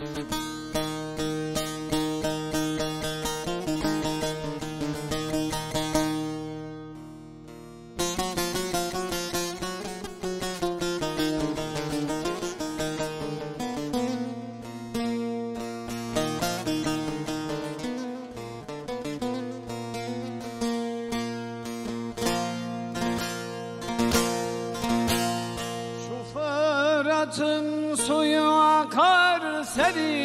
Thank you. ready.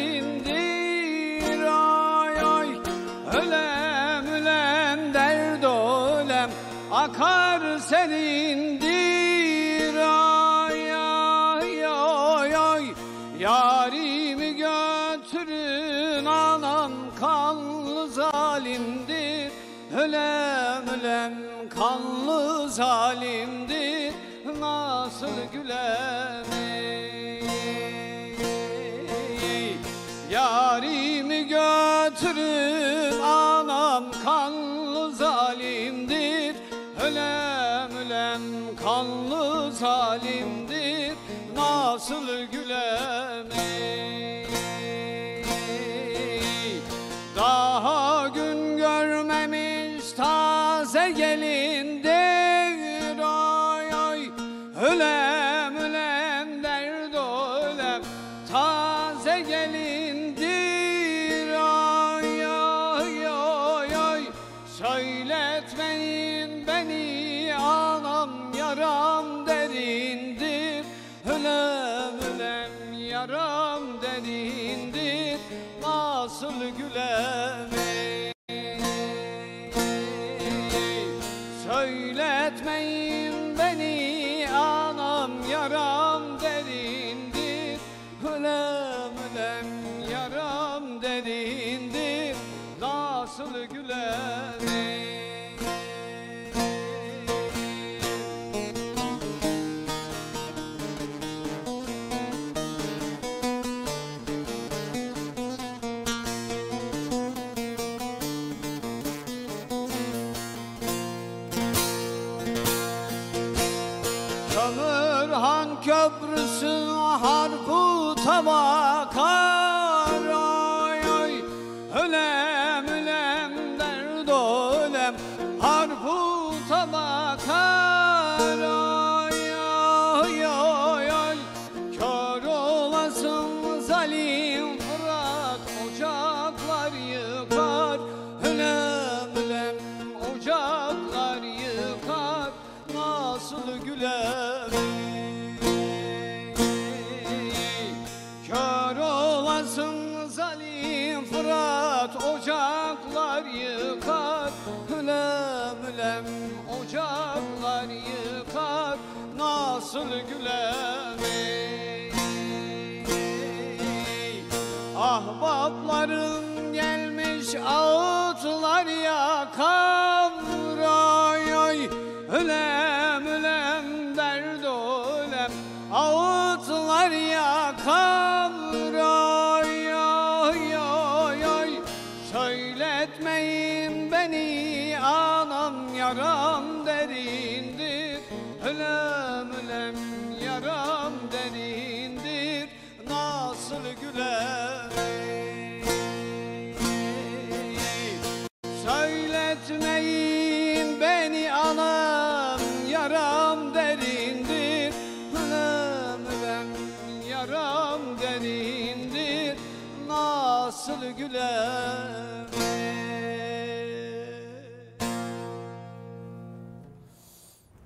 फरिया खा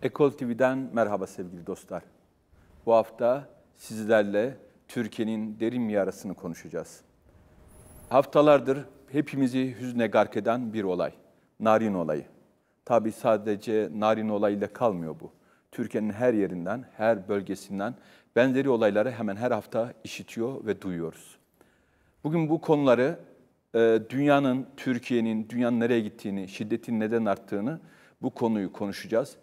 Ekol TV'den merhaba sevgili dostlar. Bu hafta sizlerle Türkiye'nin derin yarasını konuşacağız. Haftalardır hepimizi hüzne gark eden bir olay. Narin olayı. Tabi sadece narin olayıyla kalmıyor bu. Türkiye'nin her yerinden, her bölgesinden benzeri olayları hemen her hafta işitiyor ve duyuyoruz. Bugün bu konuları e, dünyanın, Türkiye'nin, dünyanın nereye gittiğini, şiddetin neden arttığını bu konuyu konuşacağız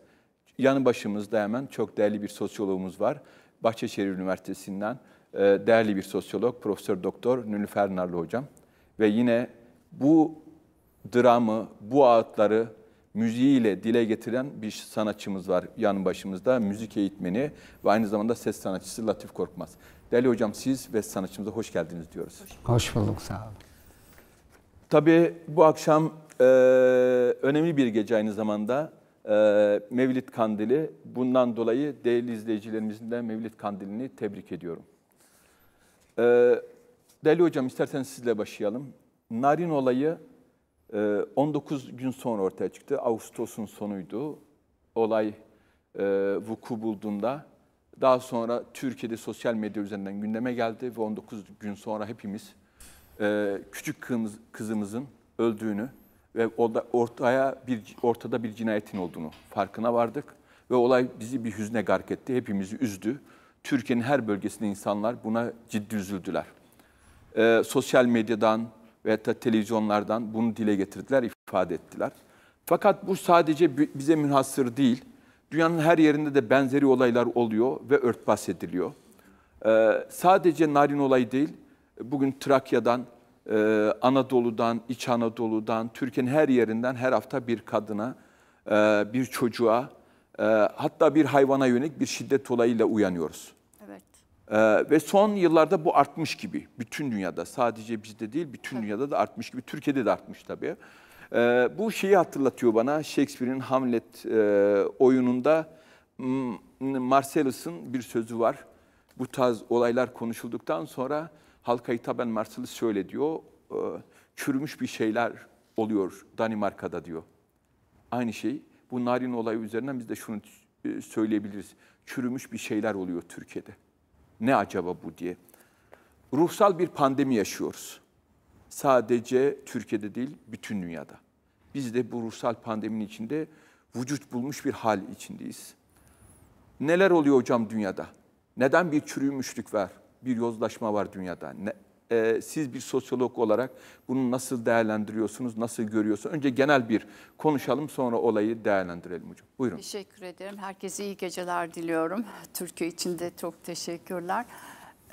Yanı başımızda hemen çok değerli bir sosyologumuz var. Bahçeşehir Üniversitesi'nden e, değerli bir sosyolog Profesör Doktor Nülüfer Narlı hocam ve yine bu dramı, bu ağıtları müziğiyle dile getiren bir sanatçımız var yanı başımızda. Müzik eğitmeni ve aynı zamanda ses sanatçısı Latif Korkmaz. Değerli hocam siz ve sanatçımıza hoş geldiniz diyoruz. Hoş bulduk sağ olun. Tabii bu akşam e, önemli bir gece aynı zamanda. Ee, Mevlid Kandili. Bundan dolayı değerli izleyicilerimizin de Mevlid Kandili'ni tebrik ediyorum. Ee, Deli hocam isterseniz sizle başlayalım. Narin olayı 19 e, gün sonra ortaya çıktı. Ağustos'un sonuydu. Olay e, vuku bulduğunda daha sonra Türkiye'de sosyal medya üzerinden gündeme geldi ve 19 gün sonra hepimiz e, küçük kızımızın öldüğünü ve ortaya bir ortada bir cinayetin olduğunu farkına vardık ve olay bizi bir hüzne gark etti. Hepimizi üzdü. Türkiye'nin her bölgesinde insanlar buna ciddi üzüldüler. Ee, sosyal medyadan veya hatta televizyonlardan bunu dile getirdiler, ifade ettiler. Fakat bu sadece bize münhasır değil. Dünyanın her yerinde de benzeri olaylar oluyor ve örtbas ediliyor. Ee, sadece Narin olayı değil, bugün Trakya'dan e, Anadolu'dan, İç Anadolu'dan, Türkiye'nin her yerinden her hafta bir kadına, e, bir çocuğa, e, hatta bir hayvana yönelik bir şiddet olayıyla uyanıyoruz. Evet. E, ve son yıllarda bu artmış gibi. Bütün dünyada, sadece bizde değil, bütün evet. dünyada da artmış gibi. Türkiye'de de artmış tabii. E, bu şeyi hatırlatıyor bana Shakespeare'in Hamlet e, oyununda hmm, Marcellus'un bir sözü var. Bu tarz olaylar konuşulduktan sonra halka hitaben Marsalis şöyle diyor, ee, çürümüş bir şeyler oluyor Danimarka'da diyor. Aynı şey bu narin olayı üzerinden biz de şunu e, söyleyebiliriz. Çürümüş bir şeyler oluyor Türkiye'de. Ne acaba bu diye. Ruhsal bir pandemi yaşıyoruz. Sadece Türkiye'de değil, bütün dünyada. Biz de bu ruhsal pandeminin içinde vücut bulmuş bir hal içindeyiz. Neler oluyor hocam dünyada? Neden bir çürümüşlük var? bir yozlaşma var dünyada. Ne, e, siz bir sosyolog olarak bunu nasıl değerlendiriyorsunuz, nasıl görüyorsunuz? Önce genel bir konuşalım sonra olayı değerlendirelim hocam. Buyurun. Teşekkür ederim. Herkese iyi geceler diliyorum. Türkiye için de çok teşekkürler.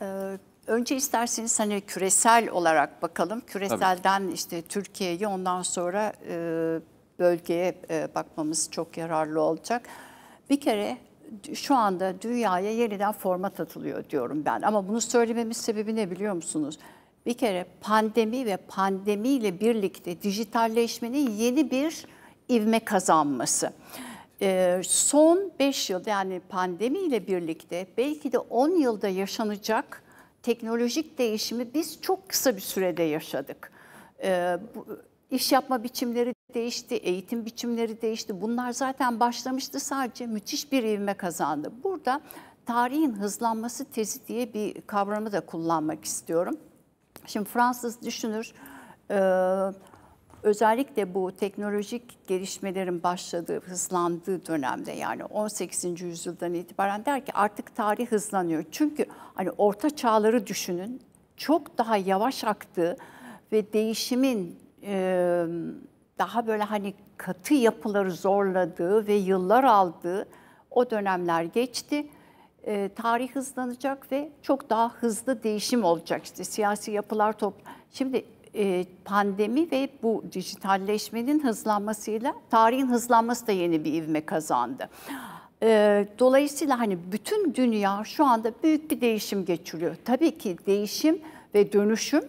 Ee, önce isterseniz hani küresel olarak bakalım. Küreselden Tabii. işte Türkiye'yi ondan sonra e, bölgeye e, bakmamız çok yararlı olacak. Bir kere şu anda dünyaya yeniden format atılıyor diyorum ben. Ama bunu söylememin sebebi ne biliyor musunuz? Bir kere pandemi ve pandemiyle birlikte dijitalleşmenin yeni bir ivme kazanması. Ee, son 5 yıl yani pandemiyle birlikte belki de 10 yılda yaşanacak teknolojik değişimi biz çok kısa bir sürede yaşadık. Ee, bu, İş yapma biçimleri değişti, eğitim biçimleri değişti. Bunlar zaten başlamıştı sadece müthiş bir ivme kazandı. Burada tarihin hızlanması tezi diye bir kavramı da kullanmak istiyorum. Şimdi Fransız düşünür e, özellikle bu teknolojik gelişmelerin başladığı, hızlandığı dönemde yani 18. yüzyıldan itibaren der ki artık tarih hızlanıyor. Çünkü hani orta çağları düşünün çok daha yavaş aktığı ve değişimin e, daha böyle hani katı yapıları zorladığı ve yıllar aldığı o dönemler geçti. E, tarih hızlanacak ve çok daha hızlı değişim olacak. işte. siyasi yapılar top. Şimdi e, pandemi ve bu dijitalleşmenin hızlanmasıyla tarihin hızlanması da yeni bir ivme kazandı. E, dolayısıyla hani bütün dünya şu anda büyük bir değişim geçiriyor. Tabii ki değişim ve dönüşüm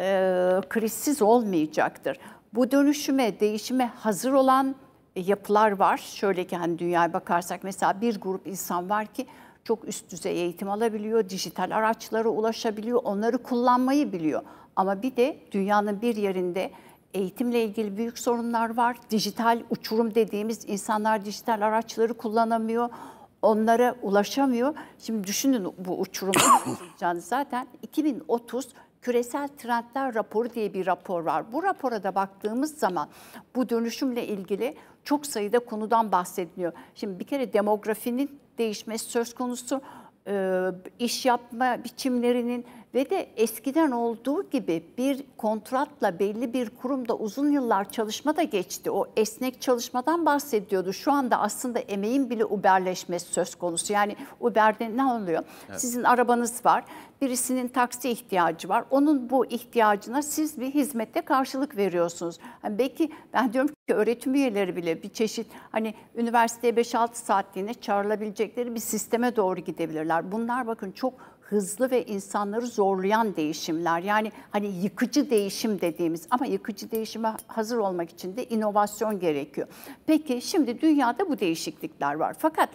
e, krizsiz olmayacaktır. Bu dönüşüme, değişime hazır olan e, yapılar var. Şöyle ki hani dünyaya bakarsak mesela bir grup insan var ki çok üst düzey eğitim alabiliyor, dijital araçlara ulaşabiliyor, onları kullanmayı biliyor. Ama bir de dünyanın bir yerinde eğitimle ilgili büyük sorunlar var. Dijital uçurum dediğimiz insanlar dijital araçları kullanamıyor, onlara ulaşamıyor. Şimdi düşünün bu uçurumu zaten 2030 küresel trendler raporu diye bir rapor var. Bu rapora da baktığımız zaman bu dönüşümle ilgili çok sayıda konudan bahsediliyor. Şimdi bir kere demografinin değişmesi söz konusu, e, iş yapma biçimlerinin ve de eskiden olduğu gibi bir kontratla belli bir kurumda uzun yıllar çalışma da geçti. O esnek çalışmadan bahsediyordu. Şu anda aslında emeğin bile Uberleşmesi söz konusu. Yani Uber'de ne oluyor? Evet. Sizin arabanız var birisinin taksi ihtiyacı var. Onun bu ihtiyacına siz bir hizmette karşılık veriyorsunuz. Yani belki ben diyorum ki öğretim üyeleri bile bir çeşit hani üniversiteye 5-6 saatliğine çağrılabilecekleri bir sisteme doğru gidebilirler. Bunlar bakın çok hızlı ve insanları zorlayan değişimler. Yani hani yıkıcı değişim dediğimiz ama yıkıcı değişime hazır olmak için de inovasyon gerekiyor. Peki şimdi dünyada bu değişiklikler var. Fakat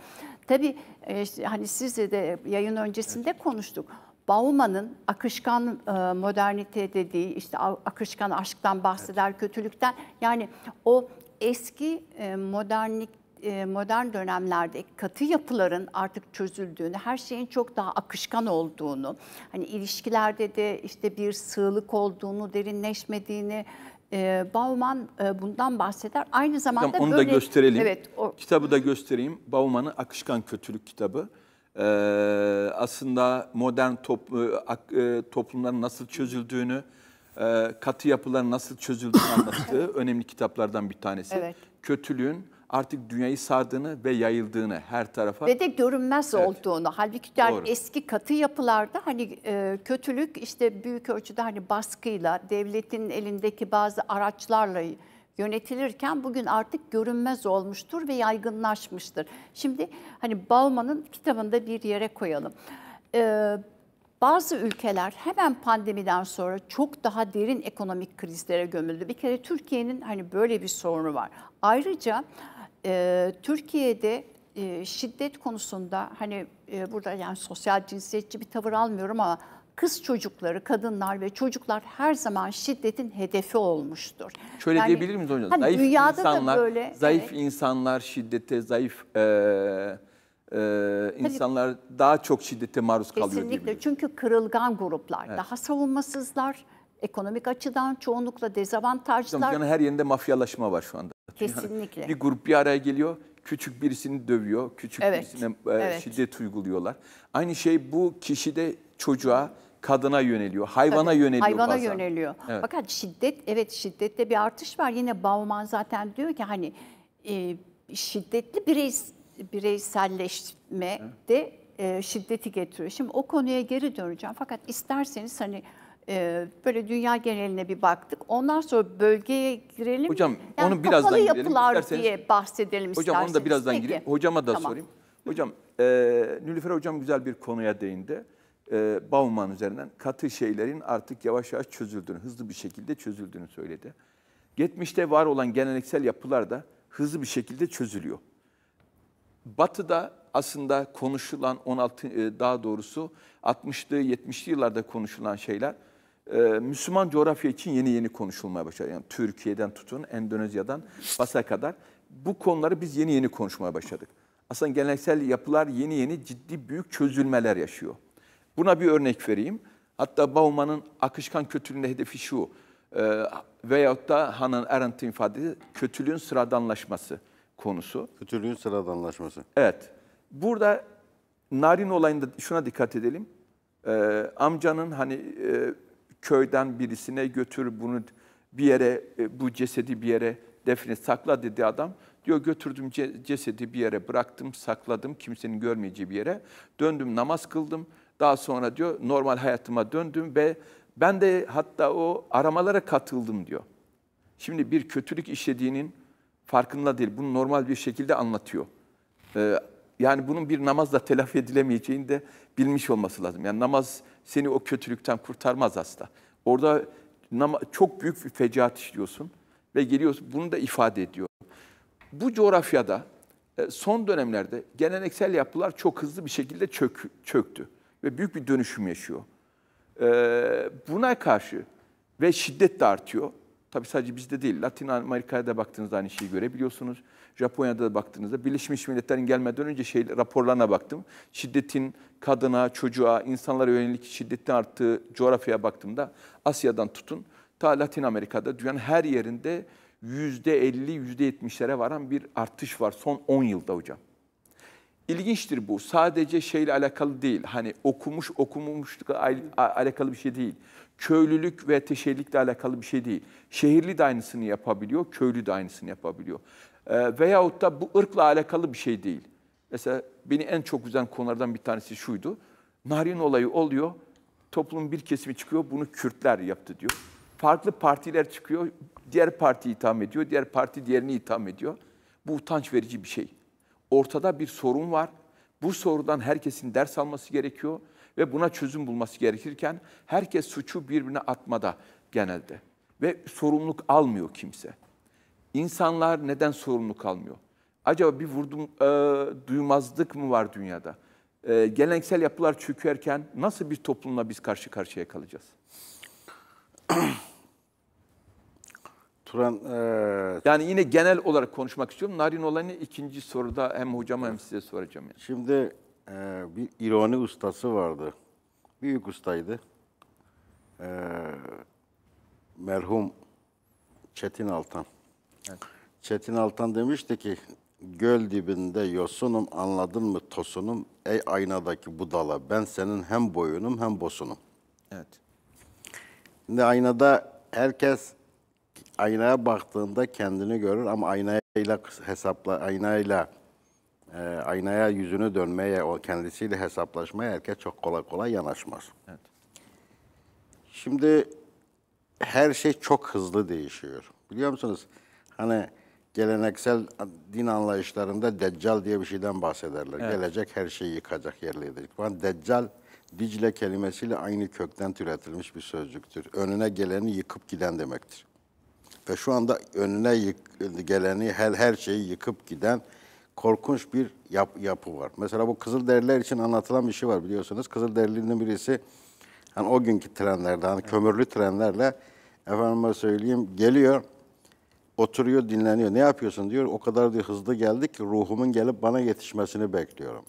tabii işte hani sizle de yayın öncesinde konuştuk Bauman'ın akışkan e, modernite dediği işte akışkan aşktan bahseder, evet. kötülükten yani o eski e, modernlik e, modern dönemlerde katı yapıların artık çözüldüğünü, her şeyin çok daha akışkan olduğunu, hani ilişkilerde de işte bir sığlık olduğunu, derinleşmediğini, e, Bauman e, bundan bahseder. Aynı zamanda tamam, onu böyle... da gösterelim. Evet, o... Kitabı da göstereyim. Bauman'ın Akışkan Kötülük kitabı e, aslında modern top, e, e, toplumların nasıl çözüldüğünü, e, katı yapıların nasıl çözüldüğünü anlattığı önemli kitaplardan bir tanesi. Evet. Kötülüğün artık dünyayı sardığını ve yayıldığını her tarafa. Ve de görünmez evet. olduğunu. Halbuki yani eski katı yapılarda hani e, kötülük işte büyük ölçüde hani baskıyla, devletin elindeki bazı araçlarla yönetilirken bugün artık görünmez olmuştur ve yaygınlaşmıştır. Şimdi hani Bauman'ın kitabında bir yere koyalım. Ee, bazı ülkeler hemen pandemiden sonra çok daha derin ekonomik krizlere gömüldü. Bir kere Türkiye'nin hani böyle bir sorunu var. Ayrıca e, Türkiye'de e, şiddet konusunda hani e, burada yani sosyal cinsiyetçi bir tavır almıyorum ama kız çocukları, kadınlar ve çocuklar her zaman şiddetin hedefi olmuştur. Şöyle yani, diyebilir miyiz hocam? Hani zayıf insanlar, böyle, zayıf evet. insanlar şiddete, zayıf e, e, insanlar Tabii, daha çok şiddete maruz kesinlikle, kalıyor. Kesinlikle çünkü kırılgan gruplar, evet. daha savunmasızlar, ekonomik açıdan çoğunlukla dezavantajlar. Dünyanın her yerinde mafyalaşma var şu anda. Kesinlikle. Yani bir grup bir araya geliyor, küçük birisini dövüyor, küçük evet. birisine e, evet. şiddet uyguluyorlar. Aynı şey bu kişide çocuğa, kadına yöneliyor, hayvana Tabii, yöneliyor hayvana bazen. yöneliyor. Evet. Fakat şiddet, evet şiddette bir artış var. Yine Bauman zaten diyor ki hani e, şiddetli bireys, bireyselleşme evet. de e, şiddeti getiriyor. Şimdi o konuya geri döneceğim. Fakat isterseniz hani e, böyle dünya geneline bir baktık. Ondan sonra bölgeye girelim. Hocam yani onu birazdan girelim. Kapalı yapılar isterseniz, diye bahsedelim hocam, isterseniz. Hocam onu da birazdan Peki. gireyim. Hocama da tamam. sorayım. Hocam e, Nülüfer Hocam güzel bir konuya değindi e, Bauman üzerinden katı şeylerin artık yavaş yavaş çözüldüğünü, hızlı bir şekilde çözüldüğünü söyledi. Geçmişte var olan geleneksel yapılar da hızlı bir şekilde çözülüyor. Batı'da aslında konuşulan 16 e, daha doğrusu 60'lı 70'li yıllarda konuşulan şeyler e, Müslüman coğrafya için yeni yeni konuşulmaya başladı. Yani Türkiye'den tutun Endonezya'dan Bas'a kadar bu konuları biz yeni yeni konuşmaya başladık. Aslında geleneksel yapılar yeni yeni ciddi büyük çözülmeler yaşıyor. Buna bir örnek vereyim. Hatta Bauman'ın akışkan kötülüğün hedefi şu e, veyahut da Hannah Arendt'in ifadesi kötülüğün sıradanlaşması konusu. Kötülüğün sıradanlaşması. Evet. Burada Narin olayında şuna dikkat edelim. E, amcanın hani e, köyden birisine götür bunu bir yere e, bu cesedi bir yere defne sakla dedi adam. Diyor götürdüm cesedi bir yere bıraktım sakladım kimsenin görmeyeceği bir yere. Döndüm namaz kıldım. Daha sonra diyor normal hayatıma döndüm ve ben de hatta o aramalara katıldım diyor. Şimdi bir kötülük işlediğinin farkında değil. Bunu normal bir şekilde anlatıyor. Ee, yani bunun bir namazla telafi edilemeyeceğini de bilmiş olması lazım. Yani namaz seni o kötülükten kurtarmaz asla. Orada çok büyük bir fecaat işliyorsun ve geliyorsun. Bunu da ifade ediyor. Bu coğrafyada e, son dönemlerde geleneksel yapılar çok hızlı bir şekilde çök, çöktü ve büyük bir dönüşüm yaşıyor. Ee, buna karşı ve şiddet de artıyor. Tabii sadece bizde değil, Latin Amerika'ya da baktığınızda aynı şeyi görebiliyorsunuz. Japonya'da da baktığınızda, Birleşmiş Milletler'in gelmeden önce şey, raporlarına baktım. Şiddetin kadına, çocuğa, insanlara yönelik şiddetin arttığı coğrafyaya baktığımda Asya'dan tutun, ta Latin Amerika'da dünyanın her yerinde %50, %70'lere varan bir artış var son 10 yılda hocam. İlginçtir bu. Sadece şeyle alakalı değil. Hani okumuş okumuşlukla alakalı bir şey değil. Köylülük ve teşehirlikle alakalı bir şey değil. Şehirli de aynısını yapabiliyor, köylü de aynısını yapabiliyor. E, veyahut da bu ırkla alakalı bir şey değil. Mesela beni en çok üzen konulardan bir tanesi şuydu. Narin olayı oluyor, toplumun bir kesimi çıkıyor, bunu Kürtler yaptı diyor. Farklı partiler çıkıyor, diğer parti itham ediyor, diğer parti diğerini itham ediyor. Bu utanç verici bir şey. Ortada bir sorun var. Bu sorudan herkesin ders alması gerekiyor ve buna çözüm bulması gerekirken herkes suçu birbirine atmada genelde ve sorumluluk almıyor kimse. İnsanlar neden sorumluluk almıyor? Acaba bir vurdum e, duymazlık mı var dünyada? E, geleneksel yapılar çökerken nasıl bir toplumla biz karşı karşıya kalacağız? Turan... E... Yani yine genel olarak konuşmak istiyorum. Narin olanı ikinci soruda hem hocama hem size soracağım. Yani. Şimdi e, bir ironi ustası vardı. Büyük ustaydı. E, merhum Çetin Altan. Evet. Çetin Altan demişti ki, göl dibinde yosunum anladın mı tosunum ey aynadaki budala ben senin hem boyunum hem bosunum. Evet. Şimdi aynada herkes aynaya baktığında kendini görür ama aynayla hesapla aynayla e, aynaya yüzünü dönmeye, o kendisiyle hesaplaşmaya erkek çok kolay kolay yanaşmaz. Evet. Şimdi her şey çok hızlı değişiyor. Biliyor musunuz? Hani geleneksel din anlayışlarında deccal diye bir şeyden bahsederler. Evet. Gelecek her şeyi yıkacak, yerle edecek. Ama deccal Dicle kelimesiyle aynı kökten türetilmiş bir sözcüktür. Önüne geleni yıkıp giden demektir ve şu anda önüne geleni her her şeyi yıkıp giden korkunç bir yap, yapı var. Mesela bu Kızılderililer için anlatılan bir şey var biliyorsunuz. Kızılderilinin birisi hani o günkü trenlerde hani evet. kömürlü trenlerle efendime söyleyeyim geliyor oturuyor dinleniyor. Ne yapıyorsun diyor. O kadar diyor hızlı geldik ki ruhumun gelip bana yetişmesini bekliyorum.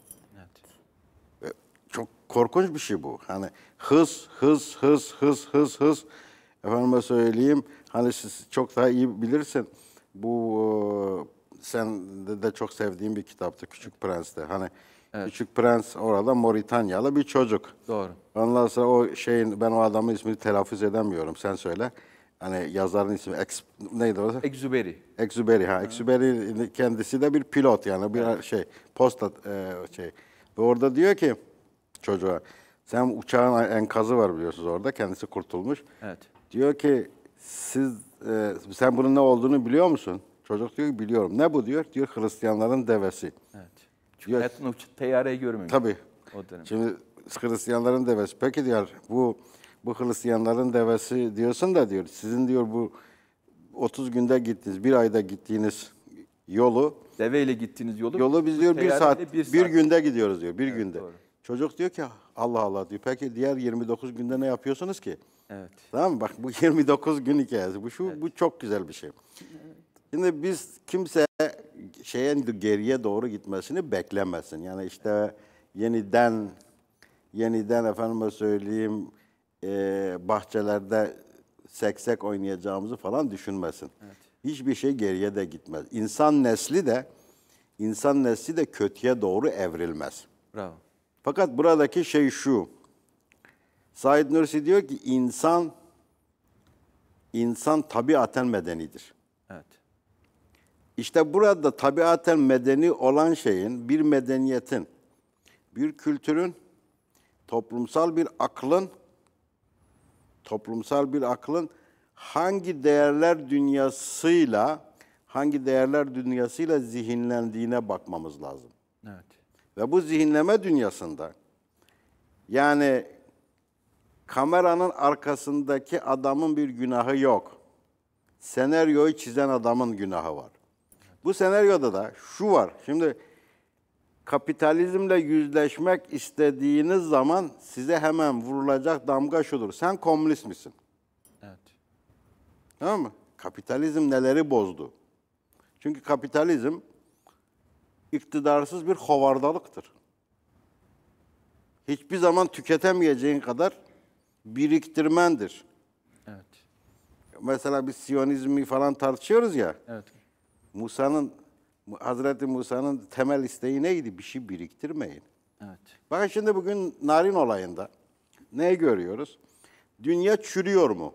Evet. Çok korkunç bir şey bu. Hani hız, hız, hız, hız, hız, hız. Efendime söyleyeyim Hani siz çok daha iyi bilirsin. Bu e, sen de çok sevdiğim bir kitaptı Küçük Prens'te. Hani evet. Küçük Prens orada Moritanyalı bir çocuk. Doğru. Ondan sonra o şeyin ben o adamın ismini telaffuz edemiyorum. Sen söyle. Hani yazarın ismi ex, neydi o? Exubery. Exubery ha. Exubery kendisi de bir pilot yani bir evet. şey posta e, şey. Ve orada diyor ki çocuğa sen uçağın enkazı var biliyorsunuz orada kendisi kurtulmuş. Evet. Diyor ki siz e, sen bunun ne olduğunu biliyor musun? Çocuk diyor ki biliyorum. Ne bu diyor? Diyor Hristiyanların devesi. Evet. Çünkü diyor, hayatında teyyareyi görmemiş. Tabii. O dönem. Şimdi Hristiyanların devesi. Peki diyor bu bu Hristiyanların devesi diyorsun da diyor sizin diyor bu 30 günde gittiniz, bir ayda gittiğiniz yolu deveyle gittiğiniz yolu yolu biz diyor bir saat, bir saat bir günde gidiyoruz diyor bir evet, günde. Doğru. Çocuk diyor ki Allah Allah diyor. Peki diğer 29 günde ne yapıyorsunuz ki? Evet. Tamam mı? Bak bu 29 gün hikayesi. Bu şu evet. bu çok güzel bir şey. Evet. Şimdi biz kimse şeyin geriye doğru gitmesini beklemesin. Yani işte yeniden yeniden efendime söyleyeyim e, bahçelerde seksek oynayacağımızı falan düşünmesin. Evet. Hiçbir şey geriye de gitmez. İnsan nesli de insan nesli de kötüye doğru evrilmez. Bravo. Fakat buradaki şey şu. Said Nursi diyor ki insan insan tabiaten medenidir. Evet. İşte burada tabiaten medeni olan şeyin, bir medeniyetin, bir kültürün, toplumsal bir aklın, toplumsal bir aklın hangi değerler dünyasıyla, hangi değerler dünyasıyla zihinlendiğine bakmamız lazım. Evet. Ve bu zihinleme dünyasında, yani kameranın arkasındaki adamın bir günahı yok. Senaryoyu çizen adamın günahı var. Bu senaryoda da şu var. Şimdi kapitalizmle yüzleşmek istediğiniz zaman size hemen vurulacak damga şudur. Sen komünist misin? Evet. Tamam mı? Kapitalizm neleri bozdu? Çünkü kapitalizm iktidarsız bir hovardalıktır. Hiçbir zaman tüketemeyeceğin kadar biriktirmendir. Evet. Mesela biz Siyonizmi falan tartışıyoruz ya. Evet. Musa'nın Hazreti Musa'nın temel isteği neydi? Bir şey biriktirmeyin. Evet. Bakın şimdi bugün narin olayında ne görüyoruz? Dünya çürüyor mu?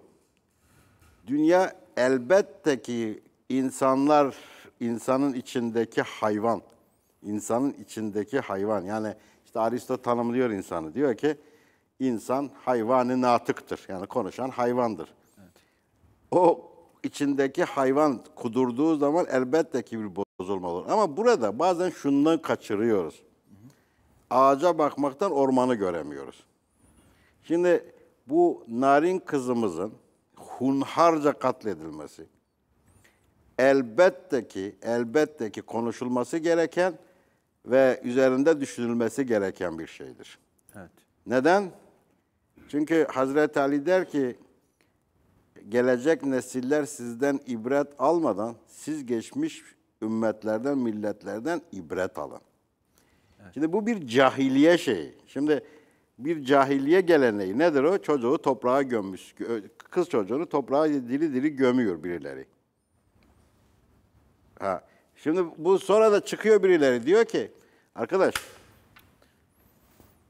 Dünya elbette ki insanlar, insanın içindeki hayvan, insanın içindeki hayvan. Yani işte Aristo tanımlıyor insanı. Diyor ki insan hayvanı natıktır. Yani konuşan hayvandır. Evet. O içindeki hayvan kudurduğu zaman elbette ki bir bozulma olur. Ama burada bazen şundan kaçırıyoruz. Hı Ağaca bakmaktan ormanı göremiyoruz. Şimdi bu narin kızımızın hunharca katledilmesi elbette ki elbette ki konuşulması gereken ve üzerinde düşünülmesi gereken bir şeydir. Evet. Neden? Çünkü Hazreti Ali der ki gelecek nesiller sizden ibret almadan siz geçmiş ümmetlerden, milletlerden ibret alın. Evet. Şimdi bu bir cahiliye şeyi. Şimdi bir cahiliye geleneği nedir o? Çocuğu toprağa gömmüş. Kız çocuğunu toprağa diri diri gömüyor birileri. Ha. Şimdi bu sonra da çıkıyor birileri diyor ki arkadaş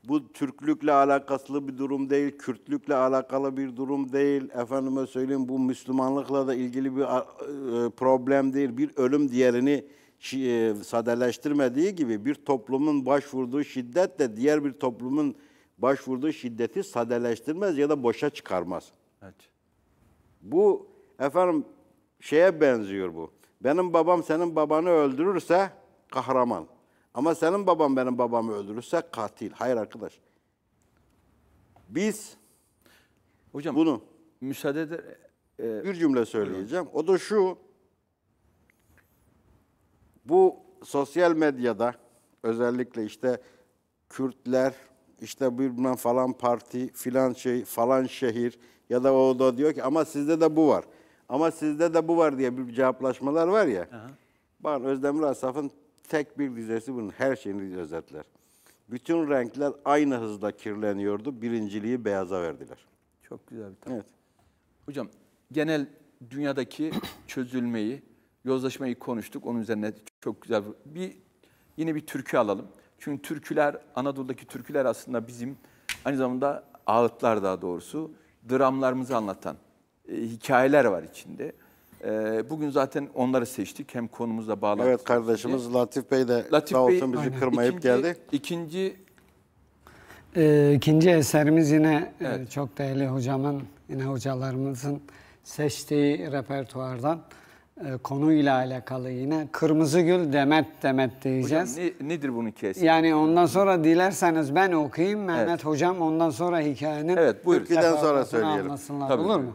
bu Türklükle alakalı bir durum değil, Kürtlükle alakalı bir durum değil. Efendime söyleyeyim bu Müslümanlıkla da ilgili bir e, problem değil. Bir ölüm diğerini e, sadeleştirmediği gibi bir toplumun başvurduğu şiddet de diğer bir toplumun başvurduğu şiddeti sadeleştirmez ya da boşa çıkarmaz. Evet. Bu efendim şeye benziyor bu. Benim babam senin babanı öldürürse kahraman. Ama senin baban benim babamı öldürürse katil. Hayır arkadaş. Biz Hocam bunu müsaade eder, e, bir cümle söyleyeceğim. O da şu. Bu sosyal medyada özellikle işte Kürtler işte bilmem falan parti filan şey falan şehir ya da o da diyor ki ama sizde de bu var. Ama sizde de bu var diye bir cevaplaşmalar var ya. Aha. Bakın Özdemir Asaf'ın Tek bir dizesi bunun her şeyini özetler. Bütün renkler aynı hızda kirleniyordu. Birinciliği beyaza verdiler. Çok güzel bir tablo. Evet. Hocam genel dünyadaki çözülmeyi, yozlaşmayı konuştuk. Onun üzerine çok güzel bir yine bir türkü alalım. Çünkü türküler, Anadolu'daki türküler aslında bizim aynı zamanda ağıtlar daha doğrusu dramlarımızı anlatan e, hikayeler var içinde. E, bugün zaten onları seçtik. Hem konumuzla bağlantılı. Evet kardeşimiz diye. Latif Bey de Latif sağ olsun Bey, bizi aynen. kırmayıp ikinci, geldi. İkinci e, ikinci eserimiz yine e, evet. e, çok değerli hocamın, yine hocalarımızın seçtiği repertuardan e, konuyla alakalı yine Kırmızı Gül Demet Demet diyeceğiz. Hocam ne, nedir bunun kesin? Yani ondan sonra dilerseniz ben okuyayım Mehmet evet. Hocam ondan sonra hikayenin evet, buyur. Türküden sonra söyleyelim. Tabii. Olur mu?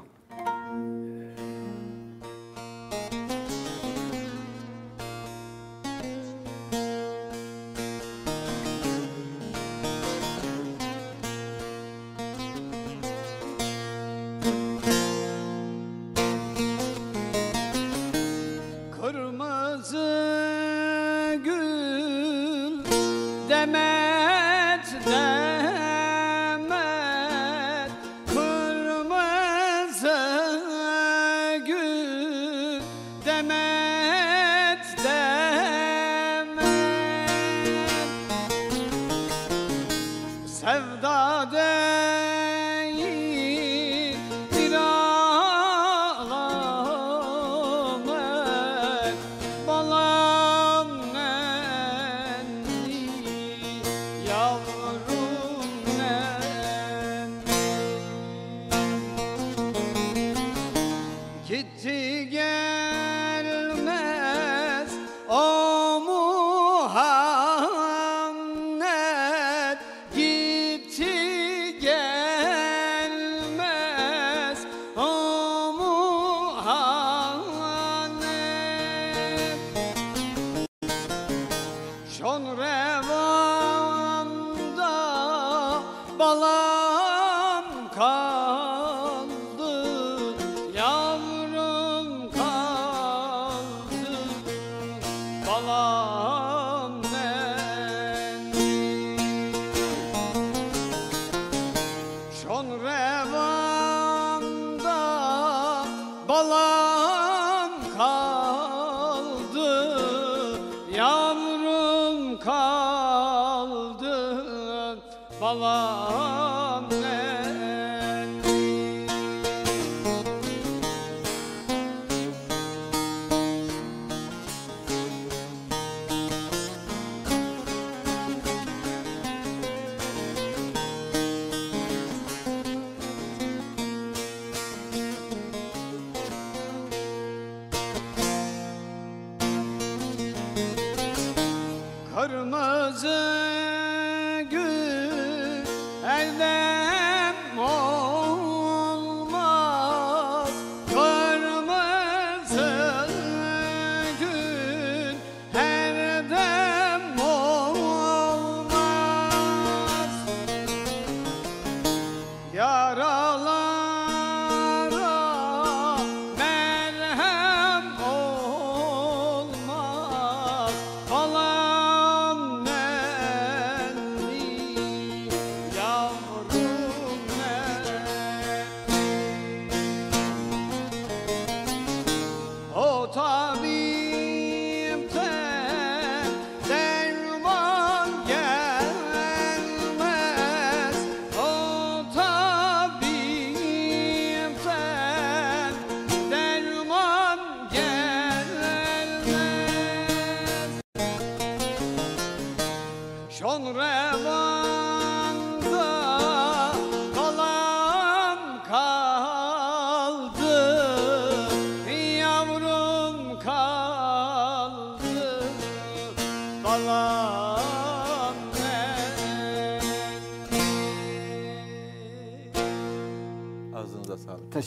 Allah.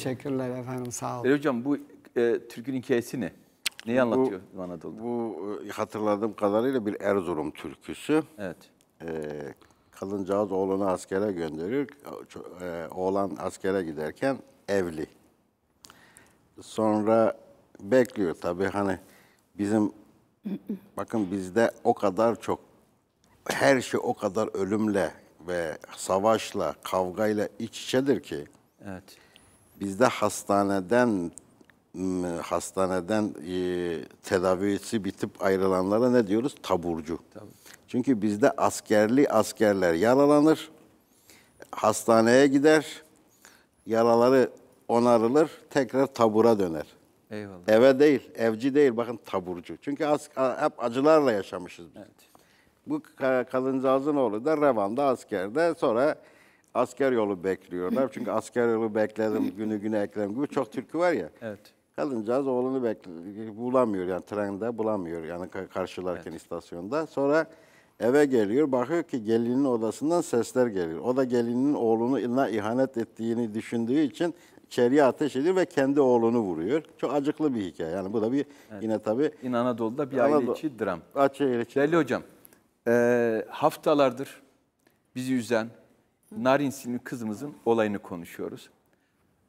Teşekkürler efendim sağ olun. E hocam bu e, türkün hikayesi ne? Neyi anlatıyor bu, Anadolu'da? E, bu hatırladığım kadarıyla bir Erzurum türküsü. Evet. E, kadıncağız oğlunu askere gönderiyor. E, oğlan askere giderken evli. Sonra bekliyor tabii hani bizim bakın bizde o kadar çok her şey o kadar ölümle ve savaşla, kavgayla iç içedir ki. Evet bizde hastaneden hastaneden e, tedavisi bitip ayrılanlara ne diyoruz? Taburcu. Tabii. Çünkü bizde askerli askerler yaralanır, hastaneye gider, yaraları onarılır, tekrar tabura döner. Eyvallah. Eve değil, evci değil, bakın taburcu. Çünkü az, hep acılarla yaşamışız biz. Evet. Bu kadıncağızın oğlu da Revan'da askerde, sonra asker yolu bekliyorlar. Çünkü asker yolu bekledim, günü güne ekledim gibi çok türkü var ya. Evet. Kadıncağız oğlunu bulamıyor yani trende bulamıyor yani karşılarken evet. istasyonda. Sonra eve geliyor, bakıyor ki gelinin odasından sesler geliyor. O da gelinin oğlunu ihanet ettiğini düşündüğü için içeriye ateş ediyor ve kendi oğlunu vuruyor. Çok acıklı bir hikaye. Yani bu da bir evet. yine tabii... Yine Anadolu'da bir Anadolu, aile içi dram. Aile içi. Değerli hocam, e, haftalardır bizi üzen, Narin isimli kızımızın olayını konuşuyoruz.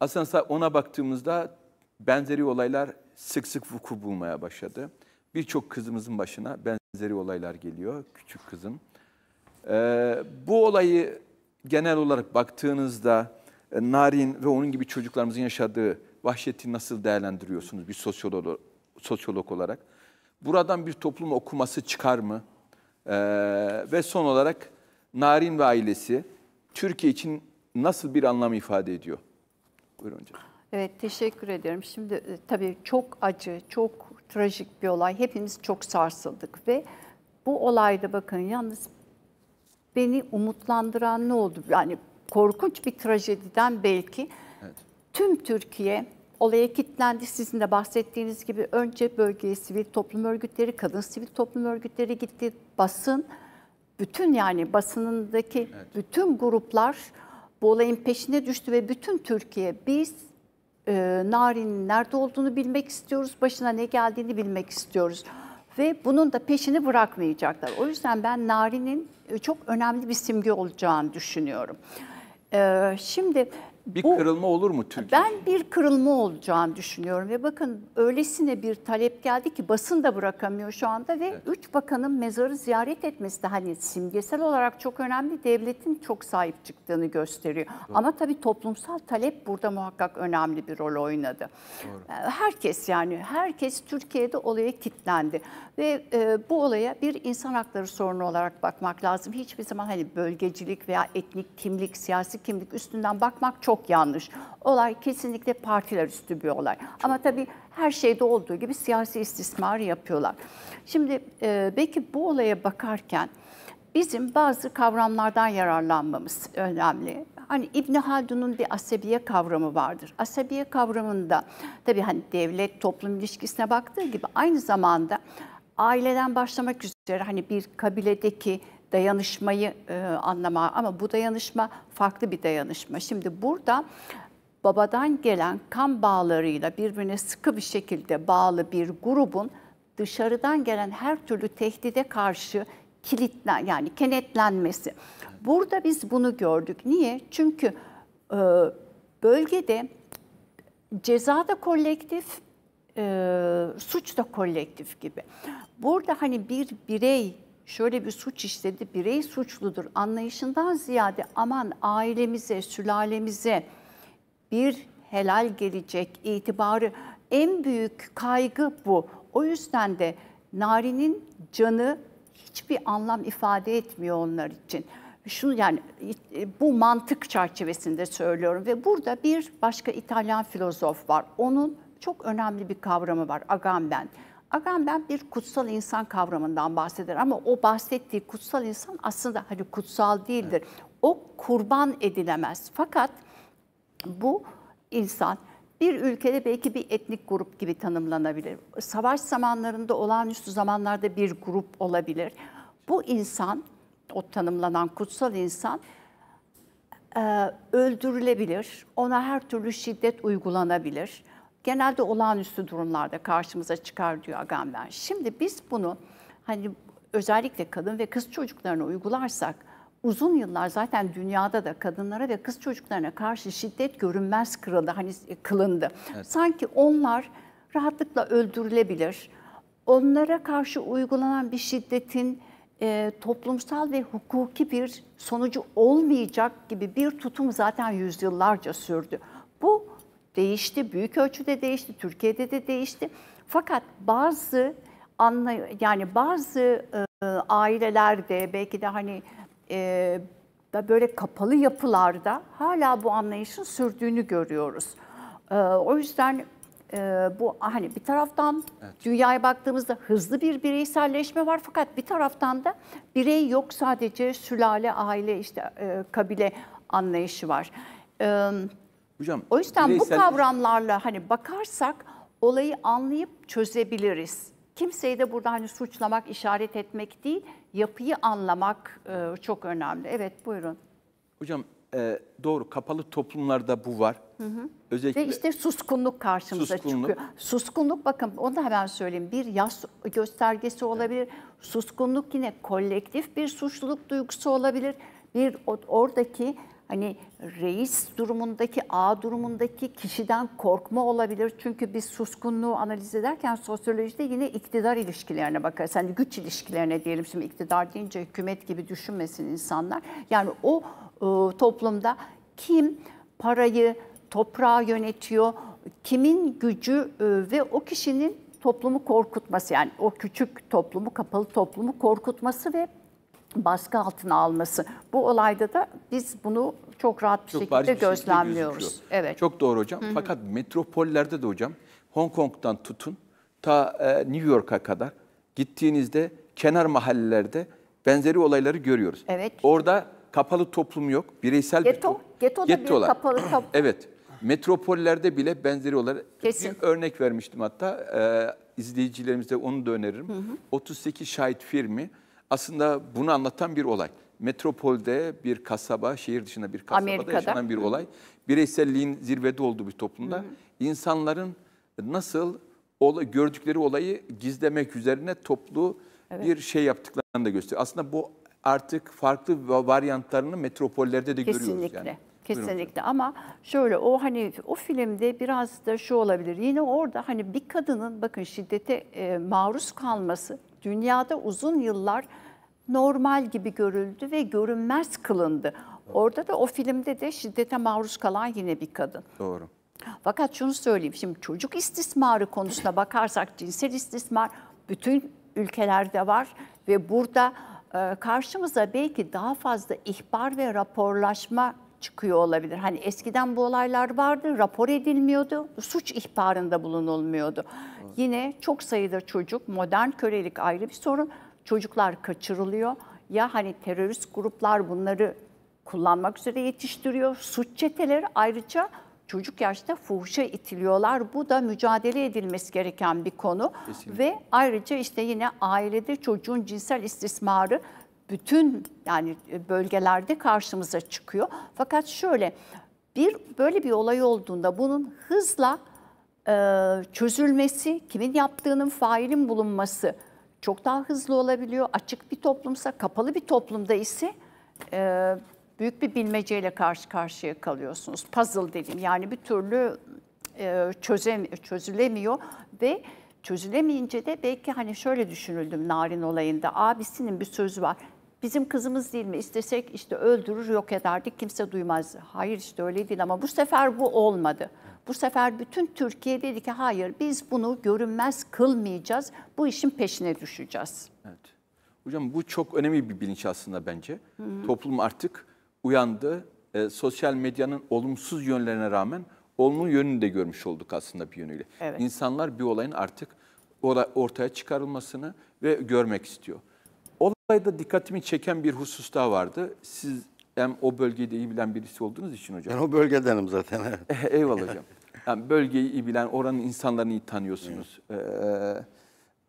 Aslında ona baktığımızda benzeri olaylar sık sık vuku bulmaya başladı. Birçok kızımızın başına benzeri olaylar geliyor, küçük kızın. Ee, bu olayı genel olarak baktığınızda e, Narin ve onun gibi çocuklarımızın yaşadığı vahşeti nasıl değerlendiriyorsunuz bir sosyolog, sosyolog olarak? Buradan bir toplum okuması çıkar mı? Ee, ve son olarak Narin ve ailesi Türkiye için nasıl bir anlam ifade ediyor? Buyurun hocam. Evet teşekkür ederim. Şimdi e, tabii çok acı, çok trajik bir olay. Hepimiz çok sarsıldık ve bu olayda bakın yalnız beni umutlandıran ne oldu? Yani korkunç bir trajediden belki evet. tüm Türkiye olaya kilitlendi. Sizin de bahsettiğiniz gibi önce bölgeye sivil toplum örgütleri, kadın sivil toplum örgütleri gitti, basın, bütün yani basınındaki evet. bütün gruplar bu olayın peşine düştü ve bütün Türkiye biz e, Narin'in nerede olduğunu bilmek istiyoruz, başına ne geldiğini bilmek istiyoruz ve bunun da peşini bırakmayacaklar. O yüzden ben Narin'in e, çok önemli bir simge olacağını düşünüyorum. E, şimdi bir Bu, kırılma olur mu Türkiye'de? Ben bir kırılma olacağını düşünüyorum ve bakın öylesine bir talep geldi ki basın da bırakamıyor şu anda ve evet. üç bakanın mezarı ziyaret etmesi de hani simgesel olarak çok önemli devletin çok sahip çıktığını gösteriyor. Doğru. Ama tabii toplumsal talep burada muhakkak önemli bir rol oynadı. Doğru. Ee, herkes yani herkes Türkiye'de olaya kitlendi ve e, bu olaya bir insan hakları sorunu olarak bakmak lazım. Hiçbir zaman hani bölgecilik veya etnik kimlik, siyasi kimlik üstünden bakmak çok çok yanlış. Olay kesinlikle partiler üstü bir olay. Ama tabii her şeyde olduğu gibi siyasi istismar yapıyorlar. Şimdi e, belki bu olaya bakarken bizim bazı kavramlardan yararlanmamız önemli. Hani İbn Haldun'un bir asabiye kavramı vardır. Asabiye kavramında tabii hani devlet toplum ilişkisine baktığı gibi aynı zamanda aileden başlamak üzere hani bir kabiledeki dayanışmayı e, anlama ama bu dayanışma farklı bir dayanışma. Şimdi burada babadan gelen kan bağlarıyla birbirine sıkı bir şekilde bağlı bir grubun dışarıdan gelen her türlü tehdide karşı kilitlen yani kenetlenmesi. Burada biz bunu gördük. Niye? Çünkü e, bölgede cezada kolektif, e, suç da kolektif gibi. Burada hani bir birey şöyle bir suç işledi, birey suçludur anlayışından ziyade aman ailemize, sülalemize bir helal gelecek itibarı en büyük kaygı bu. O yüzden de Nari'nin canı hiçbir anlam ifade etmiyor onlar için. Şunu yani e, bu mantık çerçevesinde söylüyorum ve burada bir başka İtalyan filozof var. Onun çok önemli bir kavramı var Agamben ben bir kutsal insan kavramından bahseder ama o bahsettiği kutsal insan aslında hani kutsal değildir. Evet. O kurban edilemez. Fakat bu insan bir ülkede belki bir etnik grup gibi tanımlanabilir. Savaş zamanlarında olağanüstü zamanlarda bir grup olabilir. Bu insan, o tanımlanan kutsal insan öldürülebilir. Ona her türlü şiddet uygulanabilir genelde olağanüstü durumlarda karşımıza çıkar diyor Agamben. Şimdi biz bunu hani özellikle kadın ve kız çocuklarına uygularsak uzun yıllar zaten dünyada da kadınlara ve kız çocuklarına karşı şiddet görünmez kırıldı, hani e, kılındı. Evet. Sanki onlar rahatlıkla öldürülebilir. Onlara karşı uygulanan bir şiddetin e, toplumsal ve hukuki bir sonucu olmayacak gibi bir tutum zaten yüzyıllarca sürdü. Bu değişti, büyük ölçüde değişti, Türkiye'de de değişti. Fakat bazı anla, yani bazı e, ailelerde belki de hani e, da böyle kapalı yapılarda hala bu anlayışın sürdüğünü görüyoruz. E, o yüzden e, bu hani bir taraftan evet. dünyaya baktığımızda hızlı bir bireyselleşme var fakat bir taraftan da birey yok sadece sülale, aile işte e, kabile anlayışı var. Evet Hocam, o yüzden bireysel... bu kavramlarla hani bakarsak olayı anlayıp çözebiliriz. Kimseyi de burada hani suçlamak, işaret etmek değil, yapıyı anlamak e, çok önemli. Evet buyurun. Hocam e, doğru kapalı toplumlarda bu var. Hı hı. Özellikle Ve işte suskunluk karşımıza suskunluk. çıkıyor. Suskunluk bakın onu da hemen söyleyeyim. Bir yas göstergesi olabilir. Suskunluk yine kolektif bir suçluluk duygusu olabilir. Bir oradaki hani reis durumundaki, A durumundaki kişiden korkma olabilir. Çünkü biz suskunluğu analiz ederken sosyolojide yine iktidar ilişkilerine bakarız. Yani güç ilişkilerine diyelim şimdi iktidar deyince hükümet gibi düşünmesin insanlar. Yani o e, toplumda kim parayı, toprağı yönetiyor, kimin gücü e, ve o kişinin toplumu korkutması yani o küçük toplumu, kapalı toplumu korkutması ve baskı altına alması. Bu olayda da biz bunu çok rahat bir çok şekilde bir gözlemliyoruz. Gözüküyor. Evet. Çok doğru hocam. Hı hı. Fakat metropollerde de hocam Hong Kong'dan tutun ta e, New York'a kadar gittiğinizde kenar mahallelerde benzeri olayları görüyoruz. Evet. Orada kapalı toplum yok. Bireysel Geto, bir toplum. Geto'da geto bir kapalı toplum. evet. Metropollerde bile benzeri olarak Kesin. bir örnek vermiştim hatta. E, izleyicilerimize onu da öneririm. Hı hı. 38 şahit firmi aslında bunu anlatan bir olay. Metropolde bir kasaba, şehir dışında bir kasabada Amerika'da. yaşanan bir olay. Bireyselliğin zirvede olduğu bir toplumda Hı. insanların nasıl ola, gördükleri olayı gizlemek üzerine toplu evet. bir şey yaptıklarını da gösteriyor. Aslında bu artık farklı varyantlarını metropollerde de Kesinlikle. görüyoruz yani. Kesinlikle ama şöyle o hani o filmde biraz da şu olabilir. Yine orada hani bir kadının bakın şiddete e, maruz kalması dünyada uzun yıllar normal gibi görüldü ve görünmez kılındı. Orada da o filmde de şiddete maruz kalan yine bir kadın. Doğru. Fakat şunu söyleyeyim şimdi çocuk istismarı konusuna bakarsak cinsel istismar bütün ülkelerde var ve burada e, karşımıza belki daha fazla ihbar ve raporlaşma çıkıyor olabilir. Hani eskiden bu olaylar vardı, rapor edilmiyordu, suç ihbarında bulunulmuyordu. Evet. Yine çok sayıda çocuk, modern kölelik ayrı bir sorun. Çocuklar kaçırılıyor. Ya hani terörist gruplar bunları kullanmak üzere yetiştiriyor. Suç çeteleri ayrıca çocuk yaşta fuhuşa itiliyorlar. Bu da mücadele edilmesi gereken bir konu. Kesinlikle. Ve ayrıca işte yine ailede çocuğun cinsel istismarı bütün yani e, bölgelerde karşımıza çıkıyor. Fakat şöyle bir böyle bir olay olduğunda bunun hızla e, çözülmesi, kimin yaptığının failin bulunması çok daha hızlı olabiliyor. Açık bir toplumsa, kapalı bir toplumda ise e, büyük bir bilmeceyle karşı karşıya kalıyorsunuz. Puzzle dedim yani bir türlü e, çözem çözülemiyor ve çözülemeyince de belki hani şöyle düşünüldüm Narin olayında. Abisinin bir sözü var bizim kızımız değil mi? İstesek işte öldürür, yok ederdik, kimse duymaz. Hayır işte öyle değil ama bu sefer bu olmadı. Bu sefer bütün Türkiye dedi ki hayır biz bunu görünmez kılmayacağız, bu işin peşine düşeceğiz. Evet. Hocam bu çok önemli bir bilinç aslında bence. Hı -hı. Toplum artık uyandı, e, sosyal medyanın olumsuz yönlerine rağmen olumlu yönünü de görmüş olduk aslında bir yönüyle. Evet. İnsanlar bir olayın artık ortaya çıkarılmasını ve görmek istiyor. Olayda dikkatimi çeken bir husus daha vardı. Siz hem o bölgeyi de iyi bilen birisi olduğunuz için hocam. Ben o bölgedenim zaten. Eyvallah hocam. Yani bölgeyi iyi bilen, oranın insanlarını iyi tanıyorsunuz. Ee,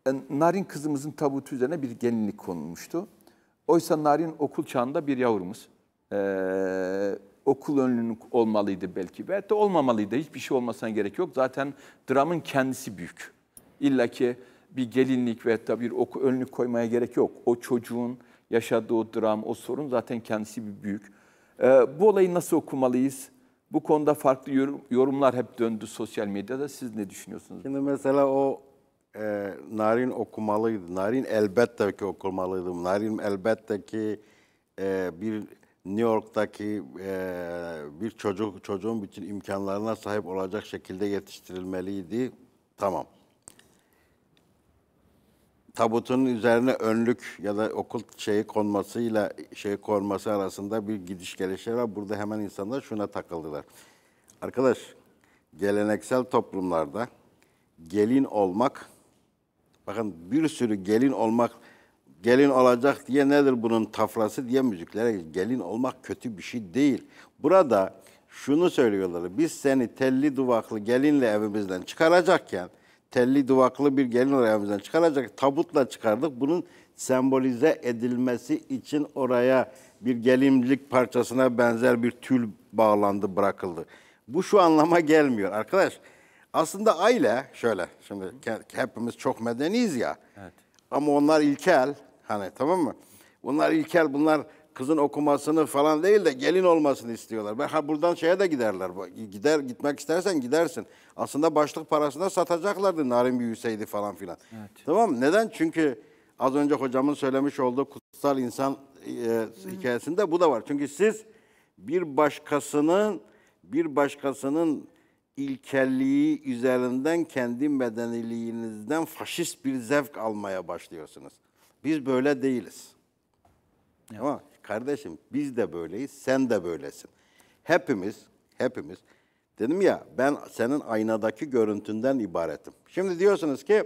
e, Narin kızımızın tabutu üzerine bir gelinlik konulmuştu. Oysa Narin okul çağında bir yavrumuz. Ee, okul önlülük olmalıydı belki belki de olmamalıydı. Hiçbir şey olmasına gerek yok. Zaten dramın kendisi büyük. İlla ki bir gelinlik ve hatta bir oku, önlük koymaya gerek yok. O çocuğun yaşadığı o dram, o sorun zaten kendisi bir büyük. Ee, bu olayı nasıl okumalıyız? Bu konuda farklı yorumlar hep döndü sosyal medyada. Siz ne düşünüyorsunuz? Şimdi mesela o e, Narin okumalıydı. Narin elbette ki okumalıydı. Narin elbette ki e, bir New York'taki e, bir çocuk çocuğun bütün imkanlarına sahip olacak şekilde yetiştirilmeliydi. Tamam. Tabutun üzerine önlük ya da okul şeyi konmasıyla şey konması arasında bir gidiş gelişler var. Burada hemen insanlar şuna takıldılar. Arkadaş, geleneksel toplumlarda gelin olmak, bakın bir sürü gelin olmak, gelin olacak diye nedir bunun tafrası diye müziklere gelin olmak kötü bir şey değil. Burada şunu söylüyorlar, biz seni telli duvaklı gelinle evimizden çıkaracakken telli duvaklı bir gelin oraya evimizden çıkaracak. Tabutla çıkardık. Bunun sembolize edilmesi için oraya bir gelinlik parçasına benzer bir tül bağlandı, bırakıldı. Bu şu anlama gelmiyor. Arkadaş aslında aile şöyle şimdi hepimiz çok medeniyiz ya. Evet. Ama onlar ilkel. Hani tamam mı? Bunlar ilkel, bunlar kızın okumasını falan değil de gelin olmasını istiyorlar. Ha buradan şeye de giderler. Gider gitmek istersen gidersin. Aslında başlık parasına satacaklardı narin büyüseydi falan filan. Evet. Tamam mı? Neden? Çünkü az önce hocamın söylemiş olduğu kutsal insan e, hikayesinde bu da var. Çünkü siz bir başkasının bir başkasının ilkelliği üzerinden kendi bedeniliğinizden faşist bir zevk almaya başlıyorsunuz. Biz böyle değiliz. Evet. Ama Kardeşim biz de böyleyiz, sen de böylesin. Hepimiz, hepimiz. Dedim ya ben senin aynadaki görüntünden ibaretim. Şimdi diyorsunuz ki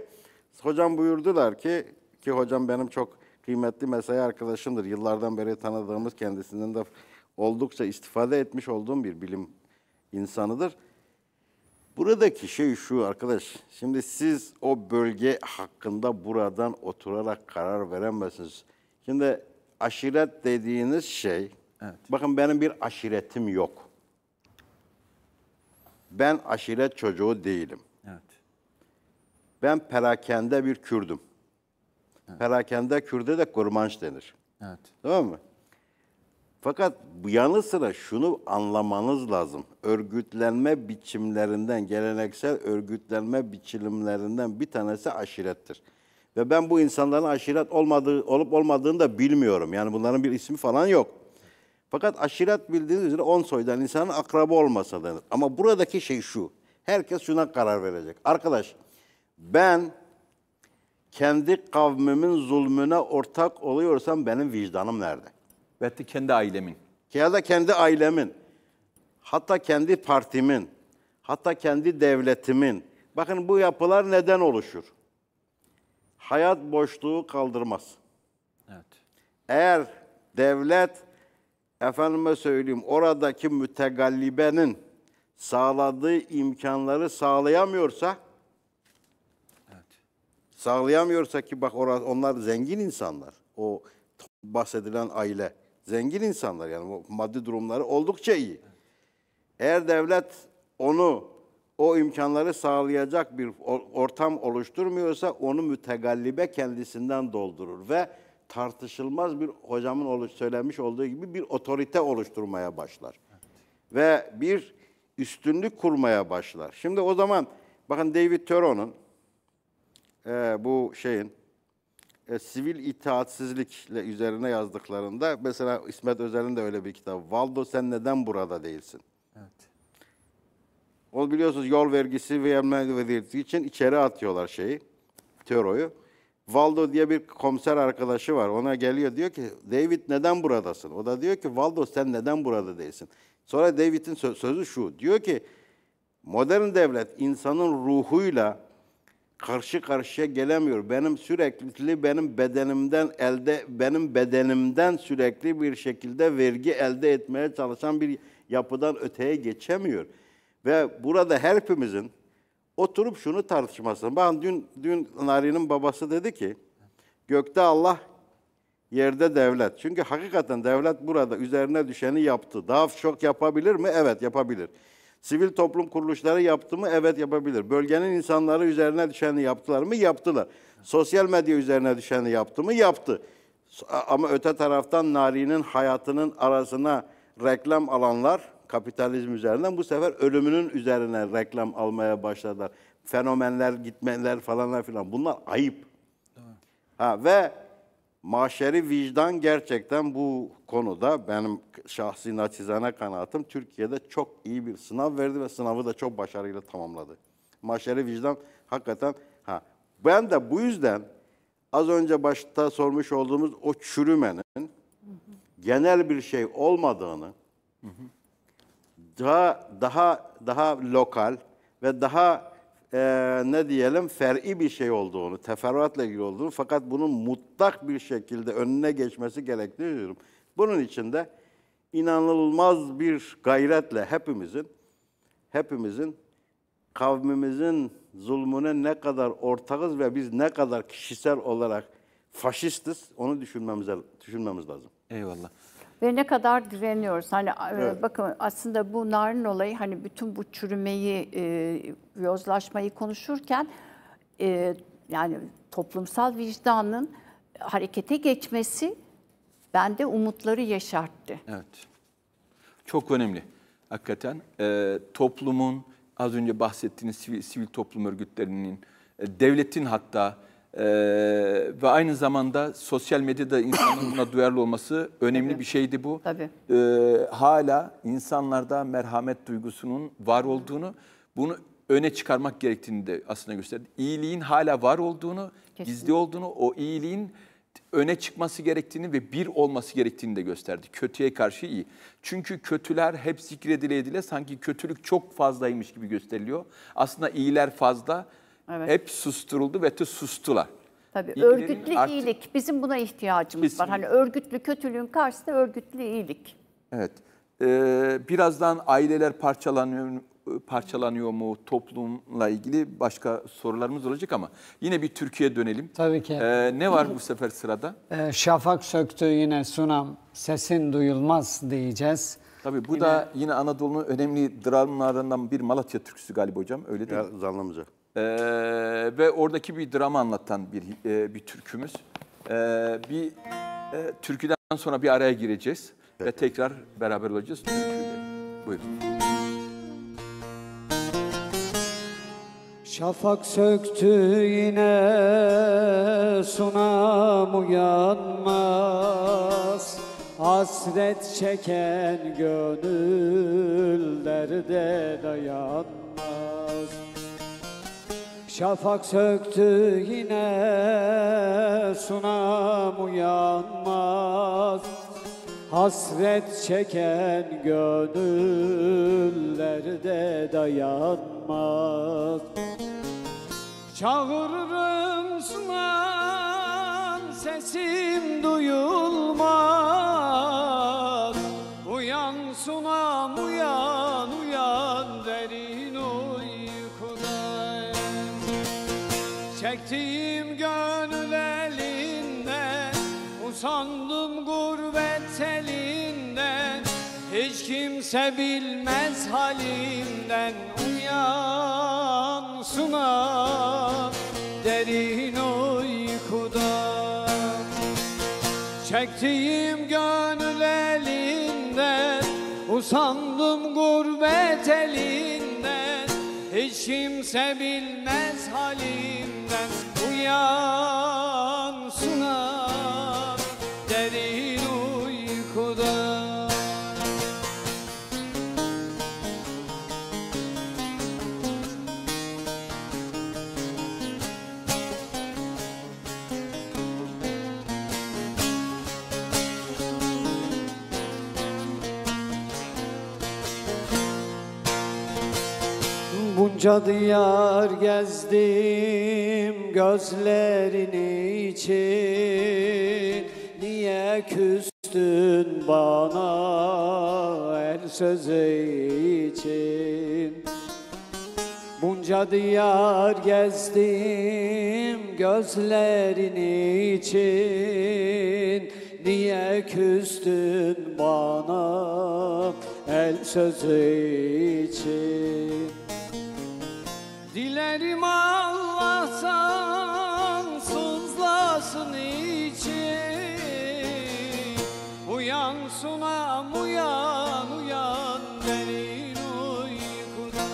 hocam buyurdular ki ki hocam benim çok kıymetli mesai arkadaşımdır. Yıllardan beri tanıdığımız kendisinden de oldukça istifade etmiş olduğum bir bilim insanıdır. Buradaki şey şu arkadaş, şimdi siz o bölge hakkında buradan oturarak karar veremezsiniz. Şimdi aşiret dediğiniz şey, evet. bakın benim bir aşiretim yok. Ben aşiret çocuğu değilim. Evet. Ben perakende bir Kürdüm. Evet. Perakende Kürde de kurmanç denir. Evet. Tamam mı? Fakat yanı sıra şunu anlamanız lazım. Örgütlenme biçimlerinden, geleneksel örgütlenme biçimlerinden bir tanesi aşirettir. Ve ben bu insanların aşiret olmadığı, olup olmadığını da bilmiyorum. Yani bunların bir ismi falan yok. Fakat aşiret bildiğiniz üzere on soydan insanın akrabı olmasa denir. Ama buradaki şey şu. Herkes şuna karar verecek. Arkadaş ben kendi kavmimin zulmüne ortak oluyorsam benim vicdanım nerede? Belki kendi ailemin. Ya da kendi ailemin. Hatta kendi partimin. Hatta kendi devletimin. Bakın bu yapılar neden oluşur? hayat boşluğu kaldırmaz. Evet. Eğer devlet efendime söyleyeyim oradaki mütegallibenin sağladığı imkanları sağlayamıyorsa evet. sağlayamıyorsa ki bak orada onlar zengin insanlar. O bahsedilen aile zengin insanlar yani maddi durumları oldukça iyi. Evet. Eğer devlet onu o imkanları sağlayacak bir ortam oluşturmuyorsa onu mütegallibe kendisinden doldurur ve tartışılmaz bir hocamın oluş söylemiş olduğu gibi bir otorite oluşturmaya başlar. Evet. Ve bir üstünlük kurmaya başlar. Şimdi o zaman bakın David Thoreau'nun e, bu şeyin e, sivil itaatsizlikle üzerine yazdıklarında mesela İsmet Özel'in de öyle bir kitabı. Valdo sen neden burada değilsin? Evet. O biliyorsunuz yol vergisi ve vergisi için içeri atıyorlar şeyi, Tero'yu. Valdo diye bir komiser arkadaşı var. Ona geliyor diyor ki David neden buradasın? O da diyor ki Valdo sen neden burada değilsin? Sonra David'in sö- sözü şu. Diyor ki modern devlet insanın ruhuyla karşı karşıya gelemiyor. Benim sürekli benim bedenimden elde benim bedenimden sürekli bir şekilde vergi elde etmeye çalışan bir yapıdan öteye geçemiyor.'' Ve burada her hepimizin oturup şunu tartışmasın. Ben dün, dün Nari'nin babası dedi ki, gökte Allah, yerde devlet. Çünkü hakikaten devlet burada üzerine düşeni yaptı. Daha çok yapabilir mi? Evet yapabilir. Sivil toplum kuruluşları yaptı mı? Evet yapabilir. Bölgenin insanları üzerine düşeni yaptılar mı? Yaptılar. Sosyal medya üzerine düşeni yaptı mı? Yaptı. Ama öte taraftan Nari'nin hayatının arasına reklam alanlar kapitalizm üzerinden bu sefer ölümünün üzerine reklam almaya başladılar. Fenomenler, gitmeler falanlar filan. Bunlar ayıp. Ha, ve maşeri vicdan gerçekten bu konuda benim şahsi naçizane kanaatim Türkiye'de çok iyi bir sınav verdi ve sınavı da çok başarıyla tamamladı. Maşeri vicdan hakikaten ha. Ben de bu yüzden az önce başta sormuş olduğumuz o çürümenin hı hı. genel bir şey olmadığını hı hı daha daha daha lokal ve daha e, ne diyelim fer'i bir şey olduğunu, teferruatla ilgili olduğunu fakat bunun mutlak bir şekilde önüne geçmesi gerektiğini diyorum. Bunun için de inanılmaz bir gayretle hepimizin hepimizin kavmimizin zulmüne ne kadar ortakız ve biz ne kadar kişisel olarak faşistiz onu düşünmemiz düşünmemiz lazım. Eyvallah. Ve ne kadar direniyoruz. Hani e, evet. bakın aslında bu narin olayı hani bütün bu çürümeyi, e, yozlaşmayı konuşurken e, yani toplumsal vicdanın harekete geçmesi bende umutları yaşarttı. Evet. Çok önemli hakikaten. E, toplumun az önce bahsettiğiniz sivil, sivil toplum örgütlerinin, e, devletin hatta ee, ve aynı zamanda sosyal medyada insanın buna duyarlı olması önemli Tabii. bir şeydi bu. Tabii. Ee, hala insanlarda merhamet duygusunun var olduğunu, bunu öne çıkarmak gerektiğini de aslında gösterdi. İyiliğin hala var olduğunu, Kesinlikle. gizli olduğunu, o iyiliğin öne çıkması gerektiğini ve bir olması gerektiğini de gösterdi. Kötüye karşı iyi. Çünkü kötüler hep zikredile edile sanki kötülük çok fazlaymış gibi gösteriliyor. Aslında iyiler fazla Evet. Hep susturuldu ve sustular. Tabii örgütlü artık... iyilik bizim buna ihtiyacımız Kesinlikle. var. Hani örgütlü kötülüğün karşısında örgütlü iyilik. Evet. Ee, birazdan aileler parçalanıyor parçalanıyor mu toplumla ilgili başka sorularımız olacak ama yine bir Türkiye dönelim. Tabii ki. Ee, ne var bu sefer sırada? Ee, şafak söktü yine sunam sesin duyulmaz diyeceğiz. Tabii bu yine, da yine Anadolu'nun önemli dramlarından bir Malatya türküsü galiba hocam öyle değil ya, mi? Zanlamıca. Ee, ve oradaki bir drama anlatan bir e, bir türkümüz. Ee, bir e, türküden sonra bir araya gireceğiz Peki. ve tekrar beraber olacağız türküyle. Buyurun. Şafak söktü yine sunam uyanmaz Hasret çeken gönüllerde dayanmaz Şafak söktü yine sunam uyanmaz Hasret çeken gönüllerde dayanmaz Çağırırım sunam sesim duyulmaz Uyan sunam uyan Kimse bilmez halimden uyan sunan derin uykuda Çektiğim gönül elinden Usandım gurbet elinden Hiç kimse bilmez halimden uyan sunan Bunca diyar gezdim gözlerin için Niye küstün bana el sözü için Bunca diyar gezdim gözlerin için Niye küstün bana el sözü için Dilerim Allah sansızlasın içi Uyan sunam uyan uyan derin uykuda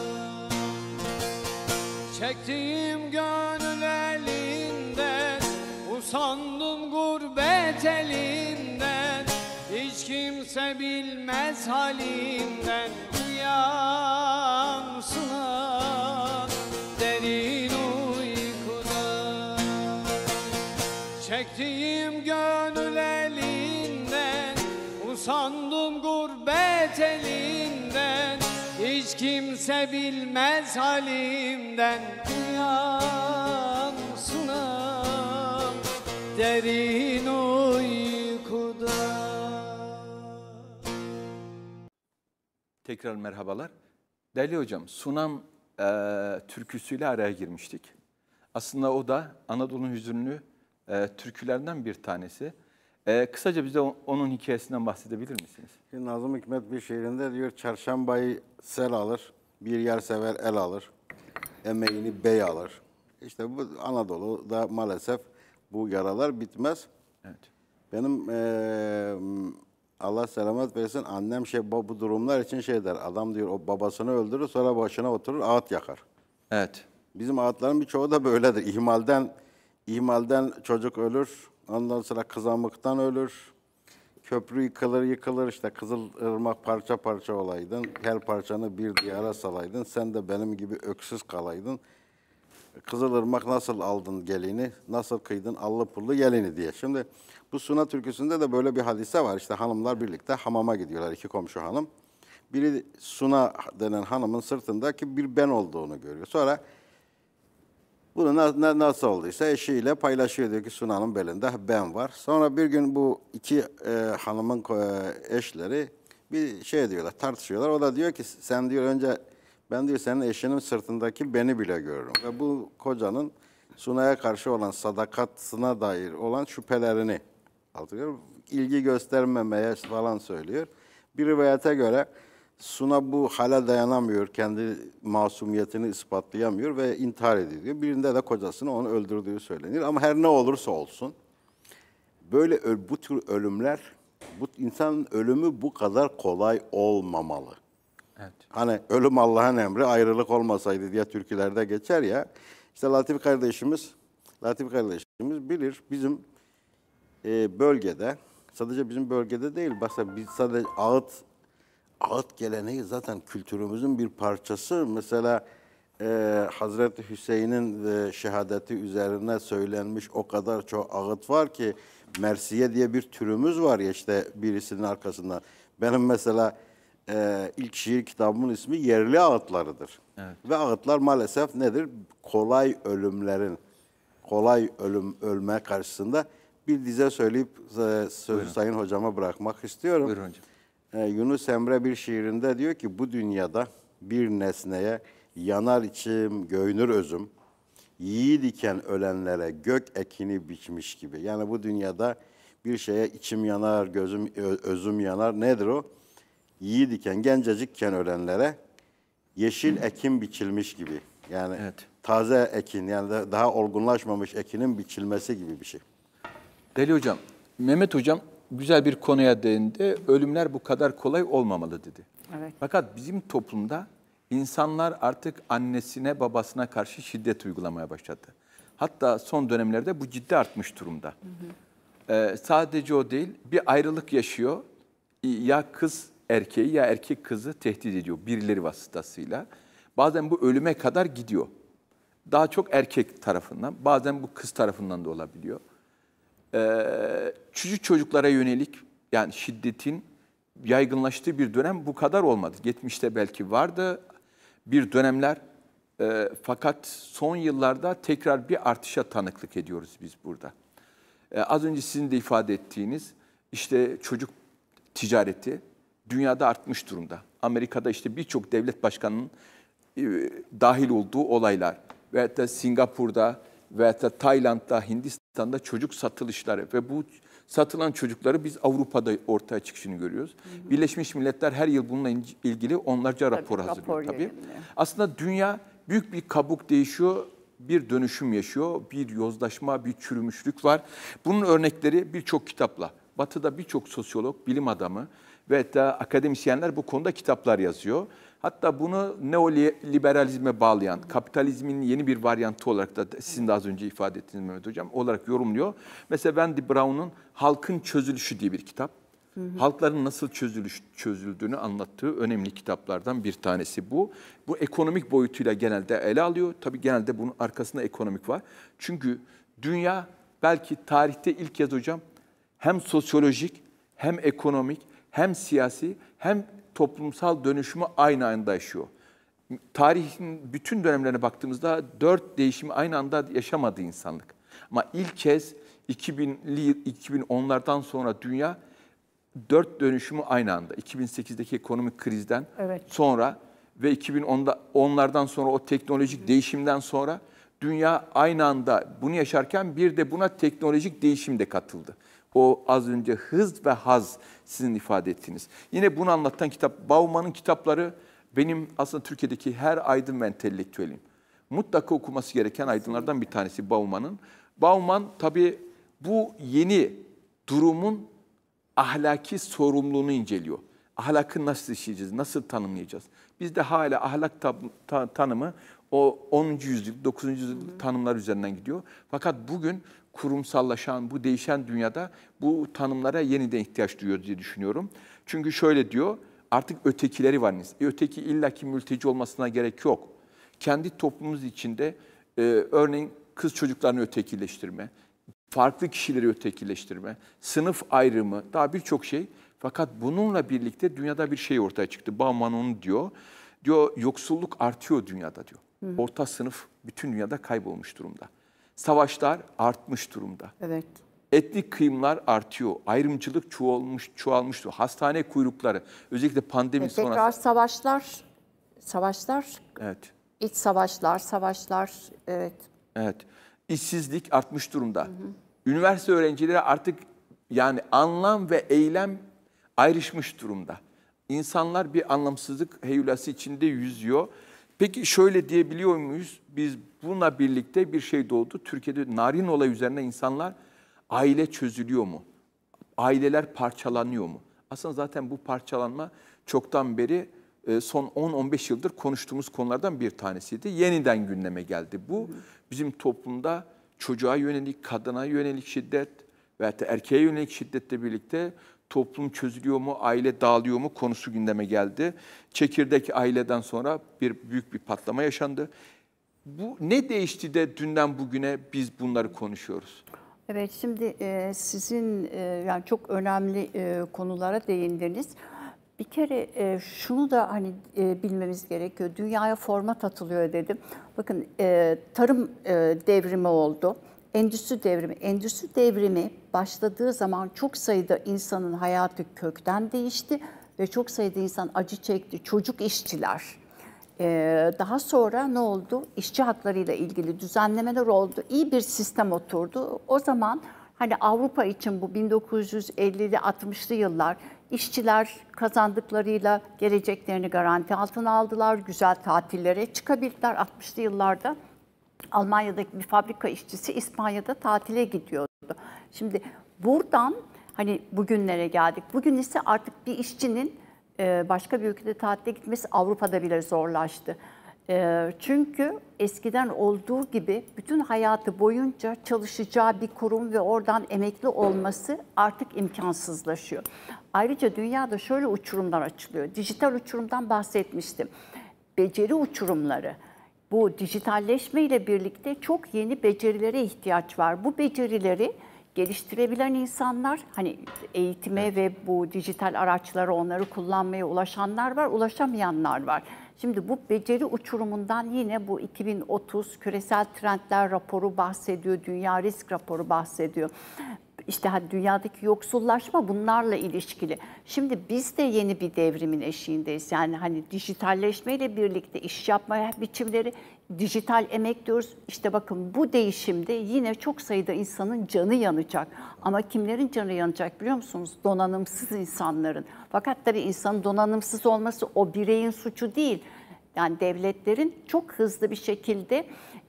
Çektiğim gönül elinden Usandım gurbet elinden Hiç kimse bilmez halimden Uyan sunam Usandım gurbet elinden Hiç kimse bilmez halimden Uyan sunam derin uykuda Tekrar merhabalar. Değerli hocam, Sunam e, türküsüyle araya girmiştik. Aslında o da Anadolu'nun hüzünlü e, türkülerinden bir tanesi. Ee, kısaca bize onun hikayesinden bahsedebilir misiniz? Şimdi Nazım Hikmet bir şiirinde diyor, çarşambayı sel alır, bir yer sever el alır, emeğini bey alır. İşte bu Anadolu'da maalesef bu yaralar bitmez. Evet. Benim e, Allah selamet versin annem şey bu durumlar için şey der. Adam diyor o babasını öldürür sonra başına oturur ağıt yakar. Evet. Bizim ağıtların birçoğu da böyledir. İhmalden ihmalden çocuk ölür. Ondan sonra kızamıktan ölür. Köprü yıkılır yıkılır işte Kızıl Irmak parça parça olaydın. Her parçanı bir diyara salaydın. Sen de benim gibi öksüz kalaydın. Kızıl Irmak nasıl aldın gelini, nasıl kıydın allı pullu gelini diye. Şimdi bu Suna türküsünde de böyle bir hadise var. İşte hanımlar birlikte hamama gidiyorlar iki komşu hanım. Biri Suna denen hanımın sırtındaki bir ben olduğunu görüyor. Sonra bunu nasıl olduysa eşiyle paylaşıyor diyor ki Sunan'ın belinde ben var. Sonra bir gün bu iki e, hanımın e, eşleri bir şey diyorlar, tartışıyorlar. O da diyor ki sen diyor önce ben diyor senin eşinin sırtındaki beni bile görürüm. Ve bu kocanın Suna'ya karşı olan sadakatına dair olan şüphelerini alıyor. İlgi göstermemeye falan söylüyor. Bir rivayete göre Suna bu hale dayanamıyor, kendi masumiyetini ispatlayamıyor ve intihar ediliyor. Birinde de kocasını onu öldürdüğü söylenir ama her ne olursa olsun böyle bu tür ölümler, bu insanın ölümü bu kadar kolay olmamalı. Evet. Hani ölüm Allah'ın emri, ayrılık olmasaydı diye türkülerde geçer ya. İşte Latif kardeşimiz, Latif kardeşimiz bilir bizim e, bölgede, sadece bizim bölgede değil, basta biz sadece Ağıt ağıt geleneği zaten kültürümüzün bir parçası. Mesela e, Hazreti Hüseyin'in e, şehadeti üzerine söylenmiş o kadar çok ağıt var ki Mersiye diye bir türümüz var ya işte birisinin arkasında. Benim mesela e, ilk şiir kitabımın ismi Yerli Ağıtlarıdır. Evet. Ve ağıtlar maalesef nedir? Kolay ölümlerin, kolay ölüm ölme karşısında bir dize söyleyip e, sözü Buyurun. Sayın Hocama bırakmak istiyorum. Buyurun hocam. E, Yunus Emre bir şiirinde diyor ki bu dünyada bir nesneye yanar içim, göynür özüm. Yiğit iken ölenlere gök ekini biçmiş gibi. Yani bu dünyada bir şeye içim yanar, gözüm özüm yanar. Nedir o? Yiğit iken, gencecikken ölenlere yeşil ekim biçilmiş gibi. Yani evet. taze ekin, yani daha olgunlaşmamış ekinin biçilmesi gibi bir şey. Deli Hocam, Mehmet Hocam güzel bir konuya değindi. Ölümler bu kadar kolay olmamalı dedi. Evet. Fakat bizim toplumda insanlar artık annesine babasına karşı şiddet uygulamaya başladı. Hatta son dönemlerde bu ciddi artmış durumda. Hı hı. Ee, sadece o değil bir ayrılık yaşıyor. Ya kız erkeği ya erkek kızı tehdit ediyor birileri vasıtasıyla. Bazen bu ölüme kadar gidiyor. Daha çok erkek tarafından, bazen bu kız tarafından da olabiliyor. Ee, çocuk çocuklara yönelik yani şiddetin yaygınlaştığı bir dönem bu kadar olmadı. 70'te belki vardı bir dönemler e, fakat son yıllarda tekrar bir artışa tanıklık ediyoruz biz burada. E, az önce sizin de ifade ettiğiniz işte çocuk ticareti dünyada artmış durumda. Amerika'da işte birçok devlet başkanının e, dahil olduğu olaylar veyahut da Singapur'da veyahut da Tayland'da, Hindistan Hindistan'da çocuk satılışları ve bu satılan çocukları biz Avrupa'da ortaya çıkışını görüyoruz. Hı hı. Birleşmiş Milletler her yıl bununla ilgili onlarca rapor tabii, hazırlıyor rapor tabii. Yayınlıyor. Aslında dünya büyük bir kabuk değişiyor, bir dönüşüm yaşıyor, bir yozlaşma, bir çürümüşlük var. Bunun örnekleri birçok kitapla. Batı'da birçok sosyolog, bilim adamı ve hatta akademisyenler bu konuda kitaplar yazıyor. Hatta bunu neoliberalizme bağlayan, kapitalizmin yeni bir varyantı olarak da sizin de az önce ifade ettiğiniz Mehmet Hocam olarak yorumluyor. Mesela Wendy Brown'un Halkın Çözülüşü diye bir kitap. Halkların nasıl çözülüş, çözüldüğünü anlattığı önemli kitaplardan bir tanesi bu. Bu ekonomik boyutuyla genelde ele alıyor. Tabii genelde bunun arkasında ekonomik var. Çünkü dünya belki tarihte ilk kez hocam hem sosyolojik hem ekonomik hem siyasi hem toplumsal dönüşümü aynı anda yaşıyor. Tarihin bütün dönemlerine baktığımızda dört değişimi aynı anda yaşamadı insanlık. Ama ilk kez 2000'li 2010'lardan sonra dünya dört dönüşümü aynı anda. 2008'deki ekonomik krizden evet. sonra ve 2010'da onlardan sonra o teknolojik değişimden sonra dünya aynı anda bunu yaşarken bir de buna teknolojik değişim de katıldı. O az önce hız ve haz sizin ifade ettiğiniz. Yine bunu anlatan kitap, Bauman'ın kitapları benim aslında Türkiye'deki her aydın ve entelektüelim. Mutlaka okuması gereken aydınlardan bir tanesi Bauman'ın. Bauman tabii bu yeni durumun ahlaki sorumluluğunu inceliyor. Ahlakı nasıl işleyeceğiz, nasıl tanımlayacağız? Biz de hala ahlak ta ta tanımı o 10. yüzyıl, 9. yüzyıl tanımlar üzerinden gidiyor. Fakat bugün kurumsallaşan bu değişen dünyada bu tanımlara yeniden ihtiyaç duyuyor diye düşünüyorum. Çünkü şöyle diyor, artık ötekileri var. E, öteki illaki mülteci olmasına gerek yok. Kendi toplumumuz içinde e, örneğin kız çocuklarını ötekileştirme, farklı kişileri ötekileştirme, sınıf ayrımı, daha birçok şey. Fakat bununla birlikte dünyada bir şey ortaya çıktı. Bauman onu diyor. Diyor yoksulluk artıyor dünyada diyor. Hı. Orta sınıf bütün dünyada kaybolmuş durumda savaşlar artmış durumda. Evet. Etnik kıyımlar artıyor. Ayrımcılık çoğalmış, çoğalmıştı. Hastane kuyrukları özellikle pandemi e, sonrası. Tekrar savaşlar, savaşlar. Evet. İç savaşlar, savaşlar. Evet. Evet. İşsizlik artmış durumda. Hı hı. Üniversite öğrencileri artık yani anlam ve eylem ayrışmış durumda. İnsanlar bir anlamsızlık heyulası içinde yüzüyor. Peki şöyle diyebiliyor muyuz? Biz Bununla birlikte bir şey doğdu. Türkiye'de narin olay üzerine insanlar aile çözülüyor mu? Aileler parçalanıyor mu? Aslında zaten bu parçalanma çoktan beri e, son 10-15 yıldır konuştuğumuz konulardan bir tanesiydi. Yeniden gündeme geldi. Bu bizim toplumda çocuğa yönelik, kadına yönelik şiddet veyahut da erkeğe yönelik şiddetle birlikte toplum çözülüyor mu, aile dağılıyor mu konusu gündeme geldi. Çekirdek aileden sonra bir büyük bir patlama yaşandı. Bu ne değişti de dünden bugüne biz bunları konuşuyoruz? Evet şimdi e, sizin e, yani çok önemli e, konulara değindiniz. Bir kere şunu da hani bilmemiz gerekiyor. Dünyaya format atılıyor dedim. Bakın tarım devrimi oldu. Endüstri devrimi. Endüstri devrimi başladığı zaman çok sayıda insanın hayatı kökten değişti ve çok sayıda insan acı çekti. Çocuk işçiler ee, daha sonra ne oldu? İşçi haklarıyla ilgili düzenlemeler oldu. İyi bir sistem oturdu. O zaman hani Avrupa için bu 1950'li 60'lı yıllar işçiler kazandıklarıyla geleceklerini garanti altına aldılar. Güzel tatillere çıkabildiler 60'lı yıllarda. Almanya'daki bir fabrika işçisi İspanya'da tatile gidiyordu. Şimdi buradan hani bugünlere geldik. Bugün ise artık bir işçinin e, başka bir ülkede tatile gitmesi Avrupa'da bile zorlaştı. E, çünkü eskiden olduğu gibi bütün hayatı boyunca çalışacağı bir kurum ve oradan emekli olması artık imkansızlaşıyor. Ayrıca dünyada şöyle uçurumlar açılıyor. Dijital uçurumdan bahsetmiştim. Beceri uçurumları. Bu dijitalleşme ile birlikte çok yeni becerilere ihtiyaç var. Bu becerileri geliştirebilen insanlar, hani eğitime evet. ve bu dijital araçları onları kullanmaya ulaşanlar var, ulaşamayanlar var. Şimdi bu beceri uçurumundan yine bu 2030 küresel trendler raporu bahsediyor, dünya risk raporu bahsediyor işte dünyadaki yoksullaşma bunlarla ilişkili. Şimdi biz de yeni bir devrimin eşiğindeyiz. Yani hani dijitalleşmeyle birlikte iş yapma biçimleri, dijital emek diyoruz. İşte bakın bu değişimde yine çok sayıda insanın canı yanacak. Ama kimlerin canı yanacak biliyor musunuz? Donanımsız insanların. Fakat tabii insanın donanımsız olması o bireyin suçu değil. Yani devletlerin çok hızlı bir şekilde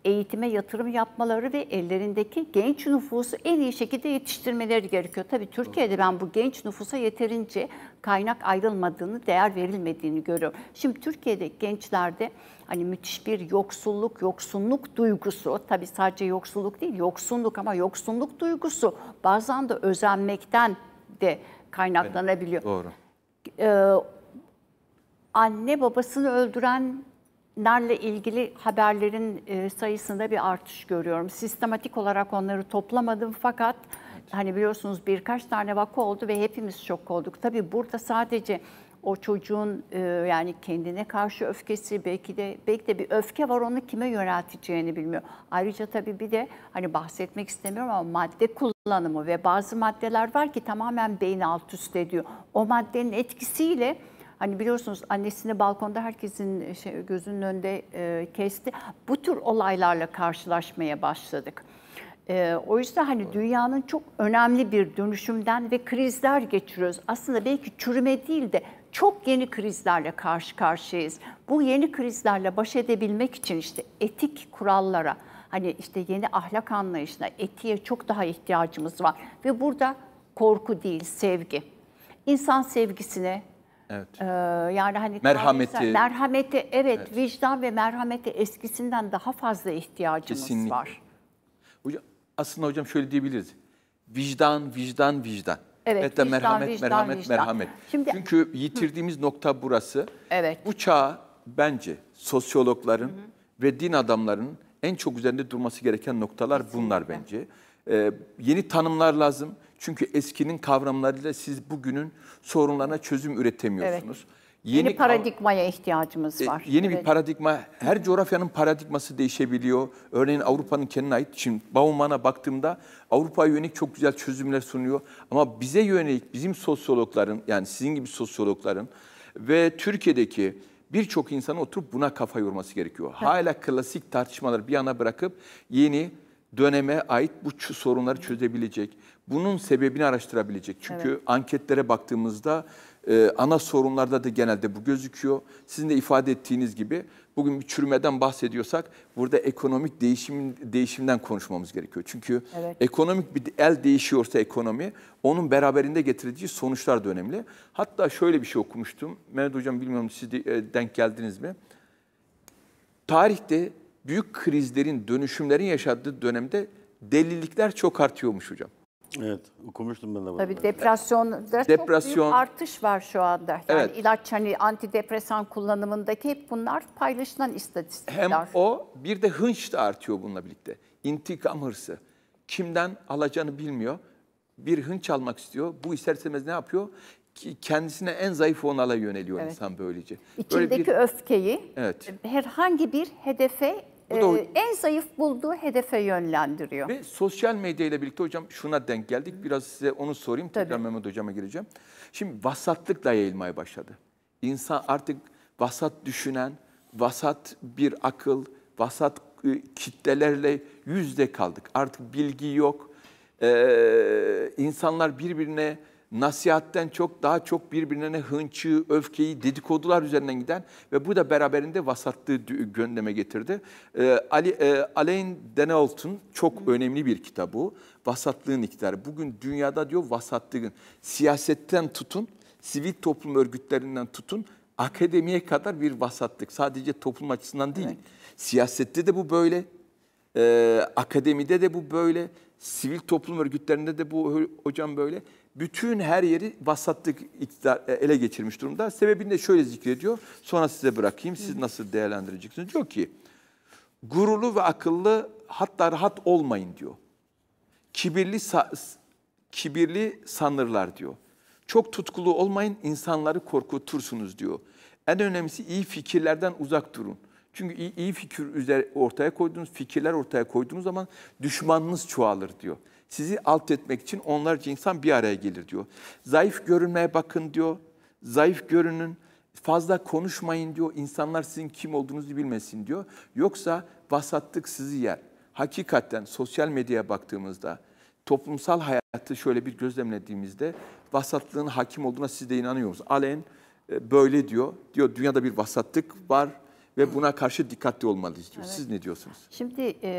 eğitime yatırım yapmaları ve ellerindeki genç nüfusu en iyi şekilde yetiştirmeleri gerekiyor. Tabii Türkiye'de ben bu genç nüfusa yeterince kaynak ayrılmadığını, değer verilmediğini görüyorum. Şimdi Türkiye'de gençlerde hani müthiş bir yoksulluk, yoksunluk duygusu. Tabii sadece yoksulluk değil, yoksunluk ama yoksunluk duygusu bazen de özenmekten de kaynaklanabiliyor. Evet, doğru. Ee, anne babasını öldüren Bunlarla ilgili haberlerin e, sayısında bir artış görüyorum. Sistematik olarak onları toplamadım fakat hani biliyorsunuz birkaç tane vaka oldu ve hepimiz şok olduk. Tabii burada sadece o çocuğun e, yani kendine karşı öfkesi belki de belki de bir öfke var onu kime yönelteceğini bilmiyor. Ayrıca tabii bir de hani bahsetmek istemiyorum ama madde kullanımı ve bazı maddeler var ki tamamen beyin alt üst ediyor. O maddenin etkisiyle Hani biliyorsunuz annesini balkonda herkesin e, şey, gözünün önünde e, kesti. Bu tür olaylarla karşılaşmaya başladık. E, o yüzden hani dünyanın çok önemli bir dönüşümden ve krizler geçiriyoruz. Aslında belki çürüme değil de çok yeni krizlerle karşı karşıyayız. Bu yeni krizlerle baş edebilmek için işte etik kurallara, hani işte yeni ahlak anlayışına, etiğe çok daha ihtiyacımız var. Ve burada korku değil, sevgi. İnsan sevgisine, Evet. Ee, yani hani merhameti, tarihsel, merhameti evet, evet vicdan ve merhameti eskisinden daha fazla ihtiyacımız Kesinlikle. var. Hocam aslında hocam şöyle diyebiliriz. Vicdan, vicdan, vicdan. Evet, Hatta vicdan, merhamet, vicdan, merhamet, vicdan. merhamet. Şimdi, Çünkü yitirdiğimiz hı. nokta burası. Evet. Bu çağ bence sosyologların hı hı. ve din adamlarının en çok üzerinde durması gereken noktalar Kesinlikle. bunlar bence. Ee, yeni tanımlar lazım. Çünkü eskinin kavramlarıyla siz bugünün sorunlarına çözüm üretemiyorsunuz. Evet. Yeni, yeni paradigmaya ihtiyacımız e, var. E, yeni evet. bir paradigma, her coğrafyanın paradigması değişebiliyor. Örneğin Avrupa'nın kendine ait, şimdi Bauman'a baktığımda Avrupa'ya yönelik çok güzel çözümler sunuyor. Ama bize yönelik bizim sosyologların, yani sizin gibi sosyologların ve Türkiye'deki birçok insanın oturup buna kafa yorması gerekiyor. Hala klasik tartışmaları bir yana bırakıp yeni döneme ait bu sorunları çözebilecek bunun sebebini araştırabilecek. Çünkü evet. anketlere baktığımızda e, ana sorunlarda da genelde bu gözüküyor. Sizin de ifade ettiğiniz gibi bugün bir çürümeden bahsediyorsak burada ekonomik değişim değişimden konuşmamız gerekiyor. Çünkü evet. ekonomik bir el değişiyorsa ekonomi onun beraberinde getireceği sonuçlar da önemli. Hatta şöyle bir şey okumuştum. Mehmet Hocam bilmiyorum siz de, e, denk geldiniz mi? Tarihte büyük krizlerin, dönüşümlerin yaşadığı dönemde delilikler çok artıyormuş hocam. Evet, okumuştum ben de bunu. Tabii depresyonda Depresyon... çok büyük artış var şu anda. Yani evet. ilaç hani antidepresan kullanımındaki hep bunlar paylaşılan istatistikler. Hem o bir de hınç da artıyor bununla birlikte. İntikam hırsı. Kimden alacağını bilmiyor. Bir hınç almak istiyor. Bu ister istemez ne yapıyor? kendisine en zayıf onala yöneliyor evet. insan böylece. İçindeki Böyle bir, öfkeyi evet. herhangi bir hedefe Burada o... Ee, en zayıf bulduğu hedefe yönlendiriyor. Ve sosyal medya ile birlikte hocam şuna denk geldik. Biraz size onu sorayım. Tekrar Tabii. Mehmet hocama gireceğim. Şimdi vasatlık da yayılmaya başladı. İnsan artık vasat düşünen, vasat bir akıl, vasat e, kitlelerle yüzde kaldık. Artık bilgi yok. Ee, insanlar birbirine nasihatten çok daha çok birbirine hınçı, öfkeyi, dedikodular üzerinden giden ve bu da beraberinde vasatlığı gündeme getirdi. E, Ali, e, Alain Denault'un çok Hı. önemli bir kitabı. Vasatlığın iktidarı. Bugün dünyada diyor vasatlığın siyasetten tutun, sivil toplum örgütlerinden tutun, akademiye kadar bir vasatlık. Sadece toplum açısından değil. Evet. Siyasette de bu böyle, e, akademide de bu böyle, sivil toplum örgütlerinde de bu hocam böyle bütün her yeri vasatlık iktidar e, ele geçirmiş durumda. Sebebini de şöyle zikrediyor. Sonra size bırakayım. Siz nasıl değerlendireceksiniz? Diyor ki gururlu ve akıllı hatta rahat olmayın diyor. Kibirli kibirli sanırlar diyor. Çok tutkulu olmayın insanları korkutursunuz diyor. En önemlisi iyi fikirlerden uzak durun. Çünkü iyi, iyi fikir ortaya koyduğunuz, fikirler ortaya koyduğunuz zaman düşmanınız çoğalır diyor. Sizi alt etmek için onlarca insan bir araya gelir diyor. Zayıf görünmeye bakın diyor. Zayıf görünün. Fazla konuşmayın diyor. İnsanlar sizin kim olduğunuzu bilmesin diyor. Yoksa vasatlık sizi yer. Hakikaten sosyal medyaya baktığımızda toplumsal hayatı şöyle bir gözlemlediğimizde vasatlığın hakim olduğuna siz de inanıyorsunuz. Alen e, böyle diyor. Diyor dünyada bir vasatlık var ve buna karşı dikkatli olmalıyız diyor. Evet. Siz ne diyorsunuz? Şimdi e,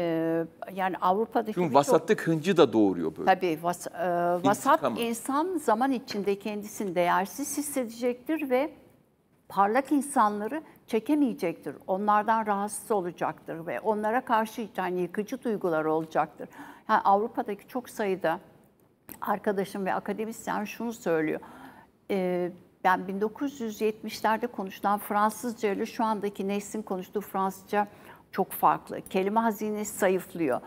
yani Avrupa'daki Çünkü vasatlık çok... hıncı da doğuruyor böyle. Tabii vas, e, vasat İntikamı. insan zaman içinde kendisini değersiz hissedecektir ve parlak insanları çekemeyecektir. Onlardan rahatsız olacaktır ve onlara karşı yani yıkıcı duygular olacaktır. Yani Avrupa'daki çok sayıda arkadaşım ve akademisyen şunu söylüyor. E, ben 1970'lerde konuşulan Fransızca ile şu andaki neslin konuştuğu Fransızca çok farklı. Kelime hazinesi zayıflıyor.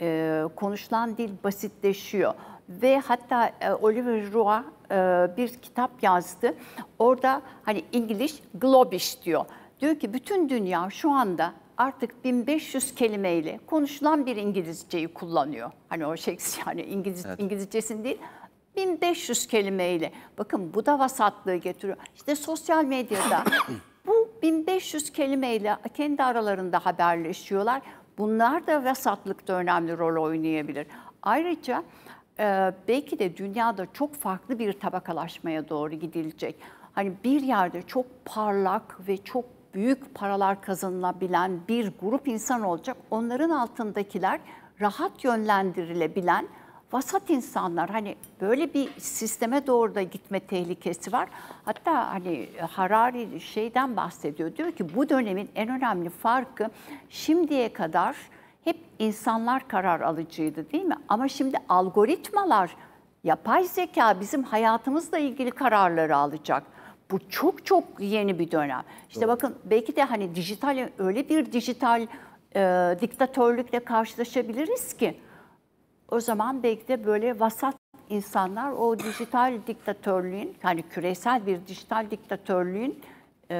E, konuşulan dil basitleşiyor. Ve hatta e, Oliver Roy e, bir kitap yazdı. Orada hani İngiliz globish diyor. Diyor ki bütün dünya şu anda artık 1500 kelimeyle konuşulan bir İngilizceyi kullanıyor. Hani o şey yani İngiliz evet. İngilizcesini değil 1500 kelimeyle. Bakın bu da vasatlığı getiriyor. İşte sosyal medyada bu 1500 kelimeyle kendi aralarında haberleşiyorlar. Bunlar da vasatlıkta önemli rol oynayabilir. Ayrıca e, belki de dünyada çok farklı bir tabakalaşmaya doğru gidilecek. Hani bir yerde çok parlak ve çok büyük paralar kazanılabilen bir grup insan olacak. Onların altındakiler rahat yönlendirilebilen vasat insanlar hani böyle bir sisteme doğru da gitme tehlikesi var. Hatta hani Harari şeyden bahsediyor. Diyor ki bu dönemin en önemli farkı şimdiye kadar hep insanlar karar alıcıydı değil mi? Ama şimdi algoritmalar, yapay zeka bizim hayatımızla ilgili kararları alacak. Bu çok çok yeni bir dönem. İşte Doğru. bakın belki de hani dijital öyle bir dijital e, diktatörlükle karşılaşabiliriz ki o zaman belki de böyle vasat insanlar o dijital diktatörlüğün, yani küresel bir dijital diktatörlüğün e,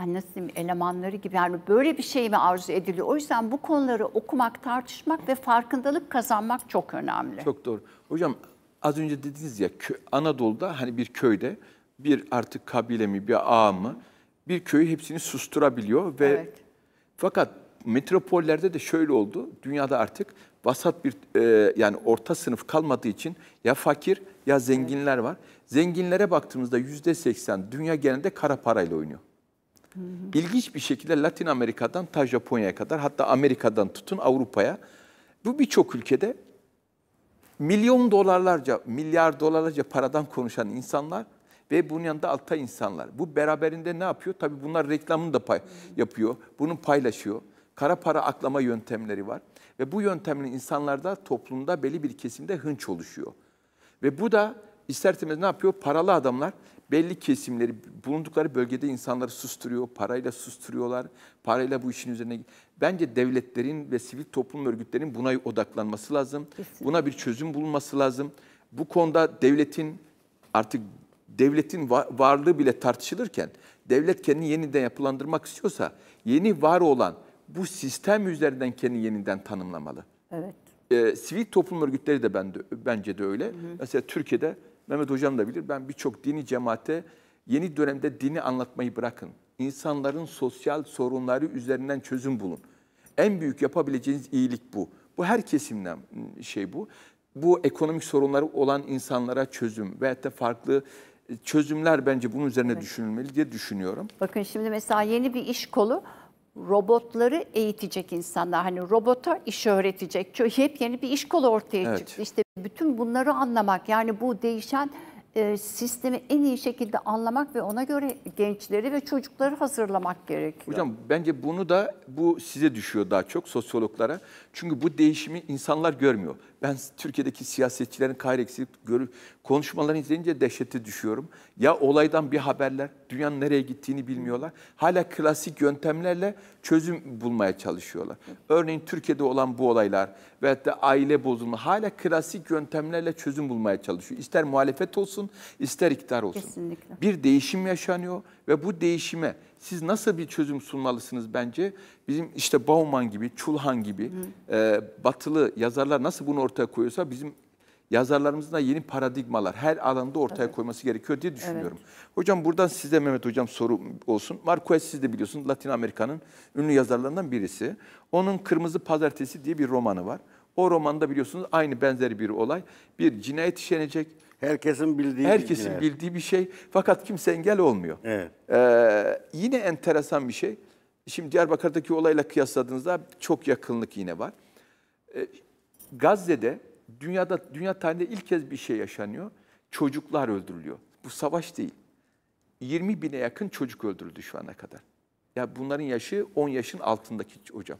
yani nasıl diyeyim, elemanları gibi yani böyle bir şey mi arzu ediliyor? O yüzden bu konuları okumak, tartışmak ve farkındalık kazanmak çok önemli. Çok doğru. Hocam az önce dediniz ya Anadolu'da hani bir köyde bir artık kabile mi bir ağ mı bir köyü hepsini susturabiliyor ve evet. fakat metropollerde de şöyle oldu. Dünyada artık vasat bir e, yani orta sınıf kalmadığı için ya fakir ya zenginler var. Zenginlere baktığımızda yüzde seksen dünya genelinde kara parayla oynuyor. Hı hı. İlginç bir şekilde Latin Amerika'dan ta Japonya'ya kadar hatta Amerika'dan tutun Avrupa'ya. Bu birçok ülkede milyon dolarlarca, milyar dolarlarca paradan konuşan insanlar ve bunun yanında altta insanlar. Bu beraberinde ne yapıyor? Tabii bunlar reklamını da pay yapıyor, bunu paylaşıyor kara para aklama yöntemleri var. Ve bu yöntemle insanlarda, toplumda belli bir kesimde hınç oluşuyor. Ve bu da ister ne yapıyor? Paralı adamlar belli kesimleri, bulundukları bölgede insanları susturuyor, parayla susturuyorlar, parayla bu işin üzerine... Bence devletlerin ve sivil toplum örgütlerinin buna odaklanması lazım. Kesinlikle. Buna bir çözüm bulunması lazım. Bu konuda devletin artık devletin varlığı bile tartışılırken devlet kendini yeniden yapılandırmak istiyorsa yeni var olan bu sistem üzerinden kendini yeniden tanımlamalı. Evet. E, sivil toplum örgütleri de ben de, bence de öyle. Hı hı. Mesela Türkiye'de Mehmet Hocam da bilir ben birçok dini cemaate yeni dönemde dini anlatmayı bırakın. İnsanların sosyal sorunları üzerinden çözüm bulun. En büyük yapabileceğiniz iyilik bu. Bu her kesimden ıı, şey bu. Bu ekonomik sorunları olan insanlara çözüm ve da farklı ıı, çözümler bence bunun üzerine evet. düşünülmeli diye düşünüyorum. Bakın şimdi mesela yeni bir iş kolu robotları eğitecek insanlar. Hani robota iş öğretecek. Çünkü hep bir iş kolu ortaya evet. çıktı. İşte bütün bunları anlamak yani bu değişen e, sistemi en iyi şekilde anlamak ve ona göre gençleri ve çocukları hazırlamak gerekiyor. Hocam bence bunu da bu size düşüyor daha çok sosyologlara. Çünkü bu değişimi insanlar görmüyor. Ben Türkiye'deki siyasetçilerin kahreksi görüp konuşmalarını izleyince dehşete düşüyorum. Ya olaydan bir haberler, dünyanın nereye gittiğini bilmiyorlar. Hala klasik yöntemlerle çözüm bulmaya çalışıyorlar. Örneğin Türkiye'de olan bu olaylar veyahut da aile bozulma hala klasik yöntemlerle çözüm bulmaya çalışıyor. İster muhalefet olsun, ister iktidar olsun. Kesinlikle. Bir değişim yaşanıyor ve bu değişime siz nasıl bir çözüm sunmalısınız bence? Bizim işte Bauman gibi, Çulhan gibi e, batılı yazarlar nasıl bunu ortaya koyuyorsa bizim yazarlarımızın da yeni paradigmalar her alanda ortaya evet. koyması gerekiyor diye düşünüyorum. Evet. Hocam buradan size Mehmet Hocam soru olsun. Marquez siz de biliyorsunuz Latin Amerika'nın ünlü yazarlarından birisi. Onun Kırmızı Pazartesi diye bir romanı var. O romanda biliyorsunuz aynı benzeri bir olay. Bir cinayet işlenecek Herkesin bildiği Herkesin bir bildiği bir şey. Fakat kimse engel olmuyor. Evet. Ee, yine enteresan bir şey. Şimdi Diyarbakır'daki olayla kıyasladığınızda çok yakınlık yine var. Ee, Gazze'de dünyada dünya tarihinde ilk kez bir şey yaşanıyor. Çocuklar öldürülüyor. Bu savaş değil. 20 bine yakın çocuk öldürüldü şu ana kadar. Ya bunların yaşı 10 yaşın altındaki hocam.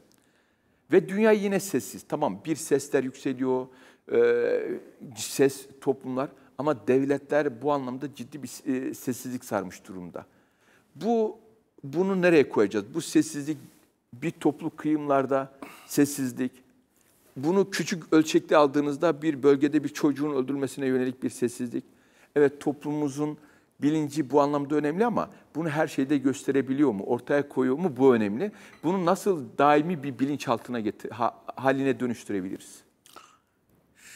Ve dünya yine sessiz. Tamam bir sesler yükseliyor, e, ses toplumlar ama devletler bu anlamda ciddi bir e, sessizlik sarmış durumda. Bu bunu nereye koyacağız? Bu sessizlik bir toplu kıyımlarda sessizlik. Bunu küçük ölçekte aldığınızda bir bölgede bir çocuğun öldürülmesine yönelik bir sessizlik. Evet toplumumuzun bilinci bu anlamda önemli ama bunu her şeyde gösterebiliyor mu, ortaya koyuyor mu bu önemli. Bunu nasıl daimi bir bilinç altına getir, ha, haline dönüştürebiliriz?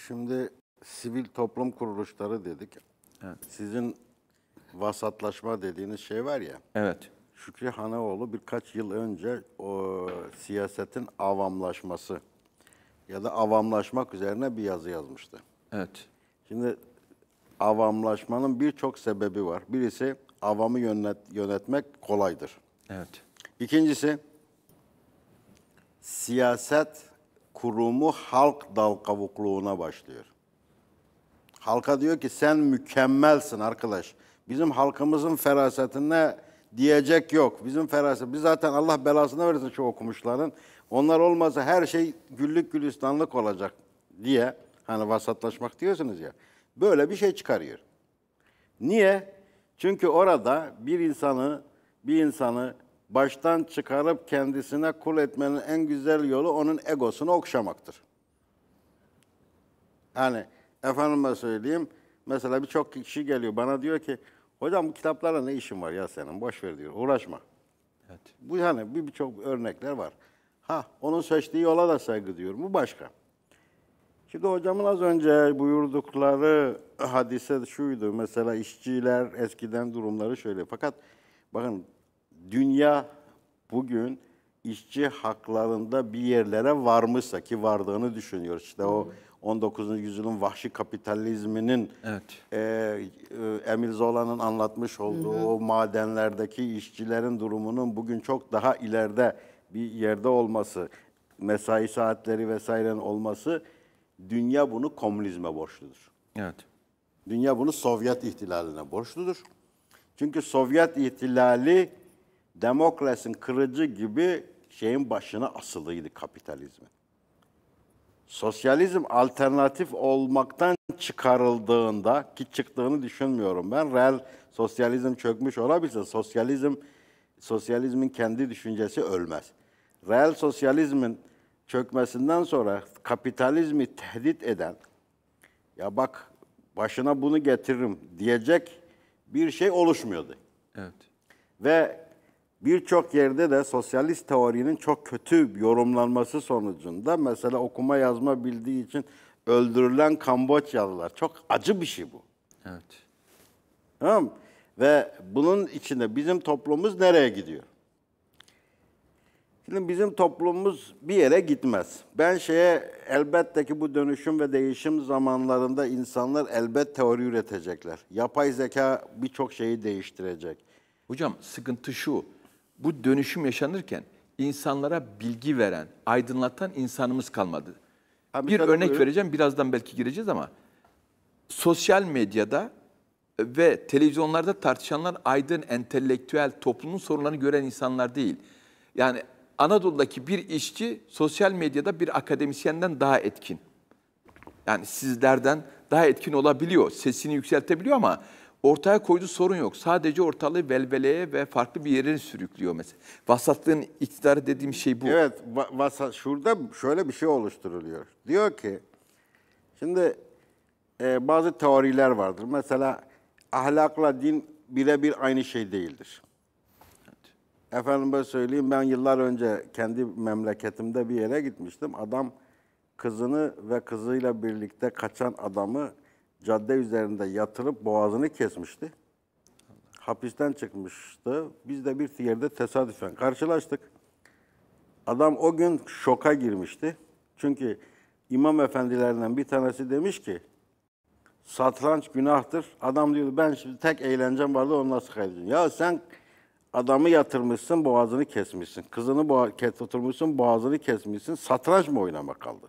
Şimdi sivil toplum kuruluşları dedik. Evet. Sizin vasatlaşma dediğiniz şey var ya. Evet. Şükrü Hanaoğlu birkaç yıl önce o siyasetin avamlaşması ya da avamlaşmak üzerine bir yazı yazmıştı. Evet. Şimdi avamlaşmanın birçok sebebi var. Birisi avamı yönet, yönetmek kolaydır. Evet. İkincisi siyaset kurumu halk dal dalkavukluğuna başlıyor. Halka diyor ki sen mükemmelsin arkadaş. Bizim halkımızın ferasetine diyecek yok. Bizim feraset. Biz zaten Allah belasını versin şu okumuşların. Onlar olmasa her şey güllük gülistanlık olacak diye hani vasatlaşmak diyorsunuz ya. Böyle bir şey çıkarıyor. Niye? Çünkü orada bir insanı bir insanı baştan çıkarıp kendisine kul etmenin en güzel yolu onun egosunu okşamaktır. Yani Efendime söyleyeyim. Mesela birçok kişi geliyor bana diyor ki hocam bu kitaplara ne işin var ya senin boş ver diyor uğraşma. Evet. Bu yani birçok bir örnekler var. Ha onun seçtiği yola da saygı diyorum. Bu başka. Şimdi hocamın az önce buyurdukları hadise şuydu. Mesela işçiler eskiden durumları şöyle. Fakat bakın dünya bugün işçi haklarında bir yerlere varmışsa ki vardığını düşünüyor İşte o 19. yüzyılın vahşi kapitalizminin evet. e, e, Emil Zola'nın anlatmış olduğu hı hı. o madenlerdeki işçilerin durumunun bugün çok daha ileride bir yerde olması, mesai saatleri vesairenin olması dünya bunu komünizme borçludur. Evet. Dünya bunu Sovyet ihtilaline borçludur. Çünkü Sovyet ihtilali demokrasinin kırıcı gibi şeyin başına asılıydı kapitalizmin sosyalizm alternatif olmaktan çıkarıldığında ki çıktığını düşünmüyorum ben. real sosyalizm çökmüş olabilse sosyalizm sosyalizmin kendi düşüncesi ölmez. real sosyalizmin çökmesinden sonra kapitalizmi tehdit eden ya bak başına bunu getiririm diyecek bir şey oluşmuyordu. Evet. Ve birçok yerde de sosyalist teorinin çok kötü yorumlanması sonucunda mesela okuma yazma bildiği için öldürülen Kamboçyalılar. Çok acı bir şey bu. Evet. Tamam Ve bunun içinde bizim toplumumuz nereye gidiyor? Şimdi bizim toplumumuz bir yere gitmez. Ben şeye elbette ki bu dönüşüm ve değişim zamanlarında insanlar elbet teori üretecekler. Yapay zeka birçok şeyi değiştirecek. Hocam sıkıntı şu bu dönüşüm yaşanırken insanlara bilgi veren, aydınlatan insanımız kalmadı. Abi, bir örnek buyurun. vereceğim, birazdan belki gireceğiz ama sosyal medyada ve televizyonlarda tartışanlar aydın, entelektüel, toplumun sorunlarını gören insanlar değil. Yani Anadolu'daki bir işçi sosyal medyada bir akademisyenden daha etkin. Yani sizlerden daha etkin olabiliyor, sesini yükseltebiliyor ama ortaya koyduğu sorun yok. Sadece ortalığı velveleye ve farklı bir yere sürüklüyor mesela. Vasatlığın iktidarı dediğim şey bu. Evet, vasat, şurada şöyle bir şey oluşturuluyor. Diyor ki, şimdi e, bazı teoriler vardır. Mesela ahlakla din birebir aynı şey değildir. Evet. Efendim ben söyleyeyim, ben yıllar önce kendi memleketimde bir yere gitmiştim. Adam kızını ve kızıyla birlikte kaçan adamı cadde üzerinde yatırıp boğazını kesmişti. Hapisten çıkmıştı. Biz de bir yerde tesadüfen karşılaştık. Adam o gün şoka girmişti. Çünkü imam efendilerinden bir tanesi demiş ki satranç günahtır. Adam diyordu ben şimdi tek eğlencem vardı onu nasıl kaybedeceğim? Ya sen adamı yatırmışsın boğazını kesmişsin. Kızını boğa oturmuşsun boğazını kesmişsin. Satranç mı oynamak kaldı?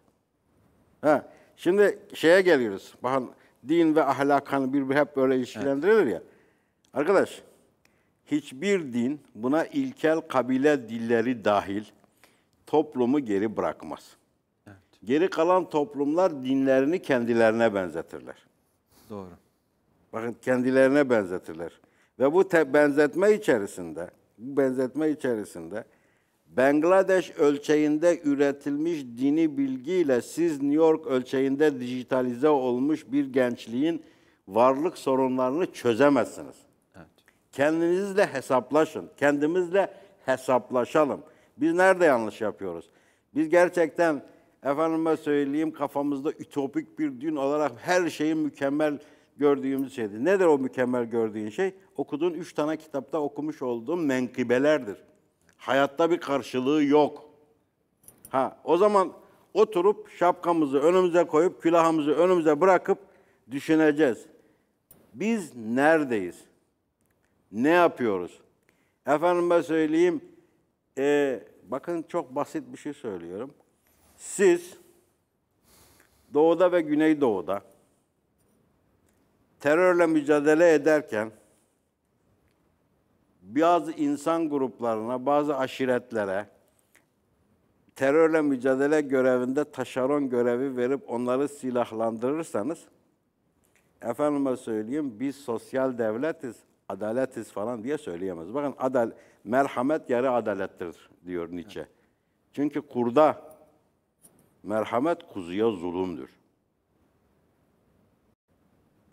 Ha, şimdi şeye geliyoruz. Bakın din ve ahlakanı birbiri hep böyle ilişkilendirilir evet. ya. Arkadaş, hiçbir din buna ilkel kabile dilleri dahil toplumu geri bırakmaz. Evet. Geri kalan toplumlar dinlerini kendilerine benzetirler. Doğru. Bakın kendilerine benzetirler. Ve bu benzetme içerisinde, bu benzetme içerisinde Bangladeş ölçeğinde üretilmiş dini bilgiyle siz New York ölçeğinde dijitalize olmuş bir gençliğin varlık sorunlarını çözemezsiniz. Evet. Kendinizle hesaplaşın. Kendimizle hesaplaşalım. Biz nerede yanlış yapıyoruz? Biz gerçekten efendime söyleyeyim kafamızda ütopik bir dün olarak her şeyi mükemmel gördüğümüz şeydi. Nedir o mükemmel gördüğün şey? Okuduğun üç tane kitapta okumuş olduğun menkıbelerdir. Hayatta bir karşılığı yok. Ha, o zaman oturup şapkamızı önümüze koyup külahımızı önümüze bırakıp düşüneceğiz. Biz neredeyiz? Ne yapıyoruz? Efendime söyleyeyim, e, bakın çok basit bir şey söylüyorum. Siz doğuda ve güneydoğuda terörle mücadele ederken bazı insan gruplarına, bazı aşiretlere terörle mücadele görevinde taşeron görevi verip onları silahlandırırsanız efendime söyleyeyim biz sosyal devletiz, adaletiz falan diye söyleyemez. Bakın adal merhamet yarı adalettir diyor Nietzsche. Çünkü kurda merhamet kuzuya zulümdür.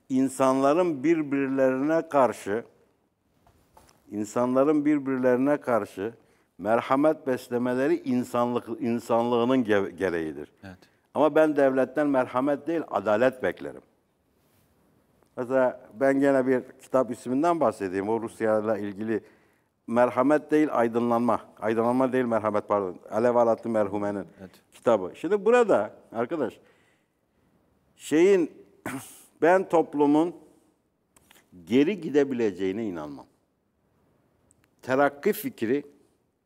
İnsanların birbirlerine karşı insanların birbirlerine karşı merhamet beslemeleri insanlık insanlığının gereğidir. Evet. Ama ben devletten merhamet değil, adalet beklerim. Mesela ben gene bir kitap isminden bahsedeyim. O Rusya ile ilgili merhamet değil aydınlanma. Aydınlanma değil merhamet pardon. Alev Alatlı Merhume'nin evet. kitabı. Şimdi burada arkadaş şeyin ben toplumun geri gidebileceğine inanmam terakki fikri,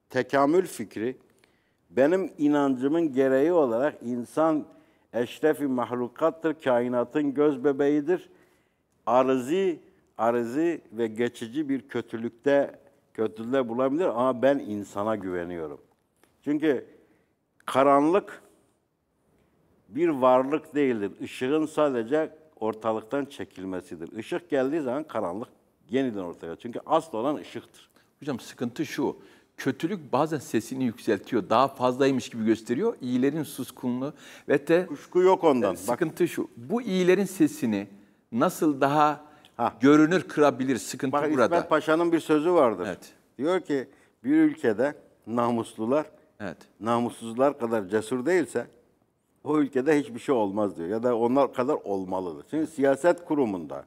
tekamül fikri benim inancımın gereği olarak insan eşrefi mahlukattır, kainatın göz bebeğidir. Arızi, arızi ve geçici bir kötülükte kötülükte bulabilir ama ben insana güveniyorum. Çünkü karanlık bir varlık değildir. Işığın sadece ortalıktan çekilmesidir. Işık geldiği zaman karanlık yeniden ortaya. Çünkü asıl olan ışıktır. Hocam sıkıntı şu, kötülük bazen sesini yükseltiyor, daha fazlaymış gibi gösteriyor. İyilerin suskunluğu ve de... Kuşku yok ondan. E, sıkıntı Bak. şu, bu iyilerin sesini nasıl daha ha. görünür kırabilir, sıkıntı Bak, burada. Bak İsmet Paşa'nın bir sözü vardır. Evet. Diyor ki, bir ülkede namuslular, evet. namussuzlar kadar cesur değilse o ülkede hiçbir şey olmaz diyor. Ya da onlar kadar olmalıdır. Şimdi siyaset kurumunda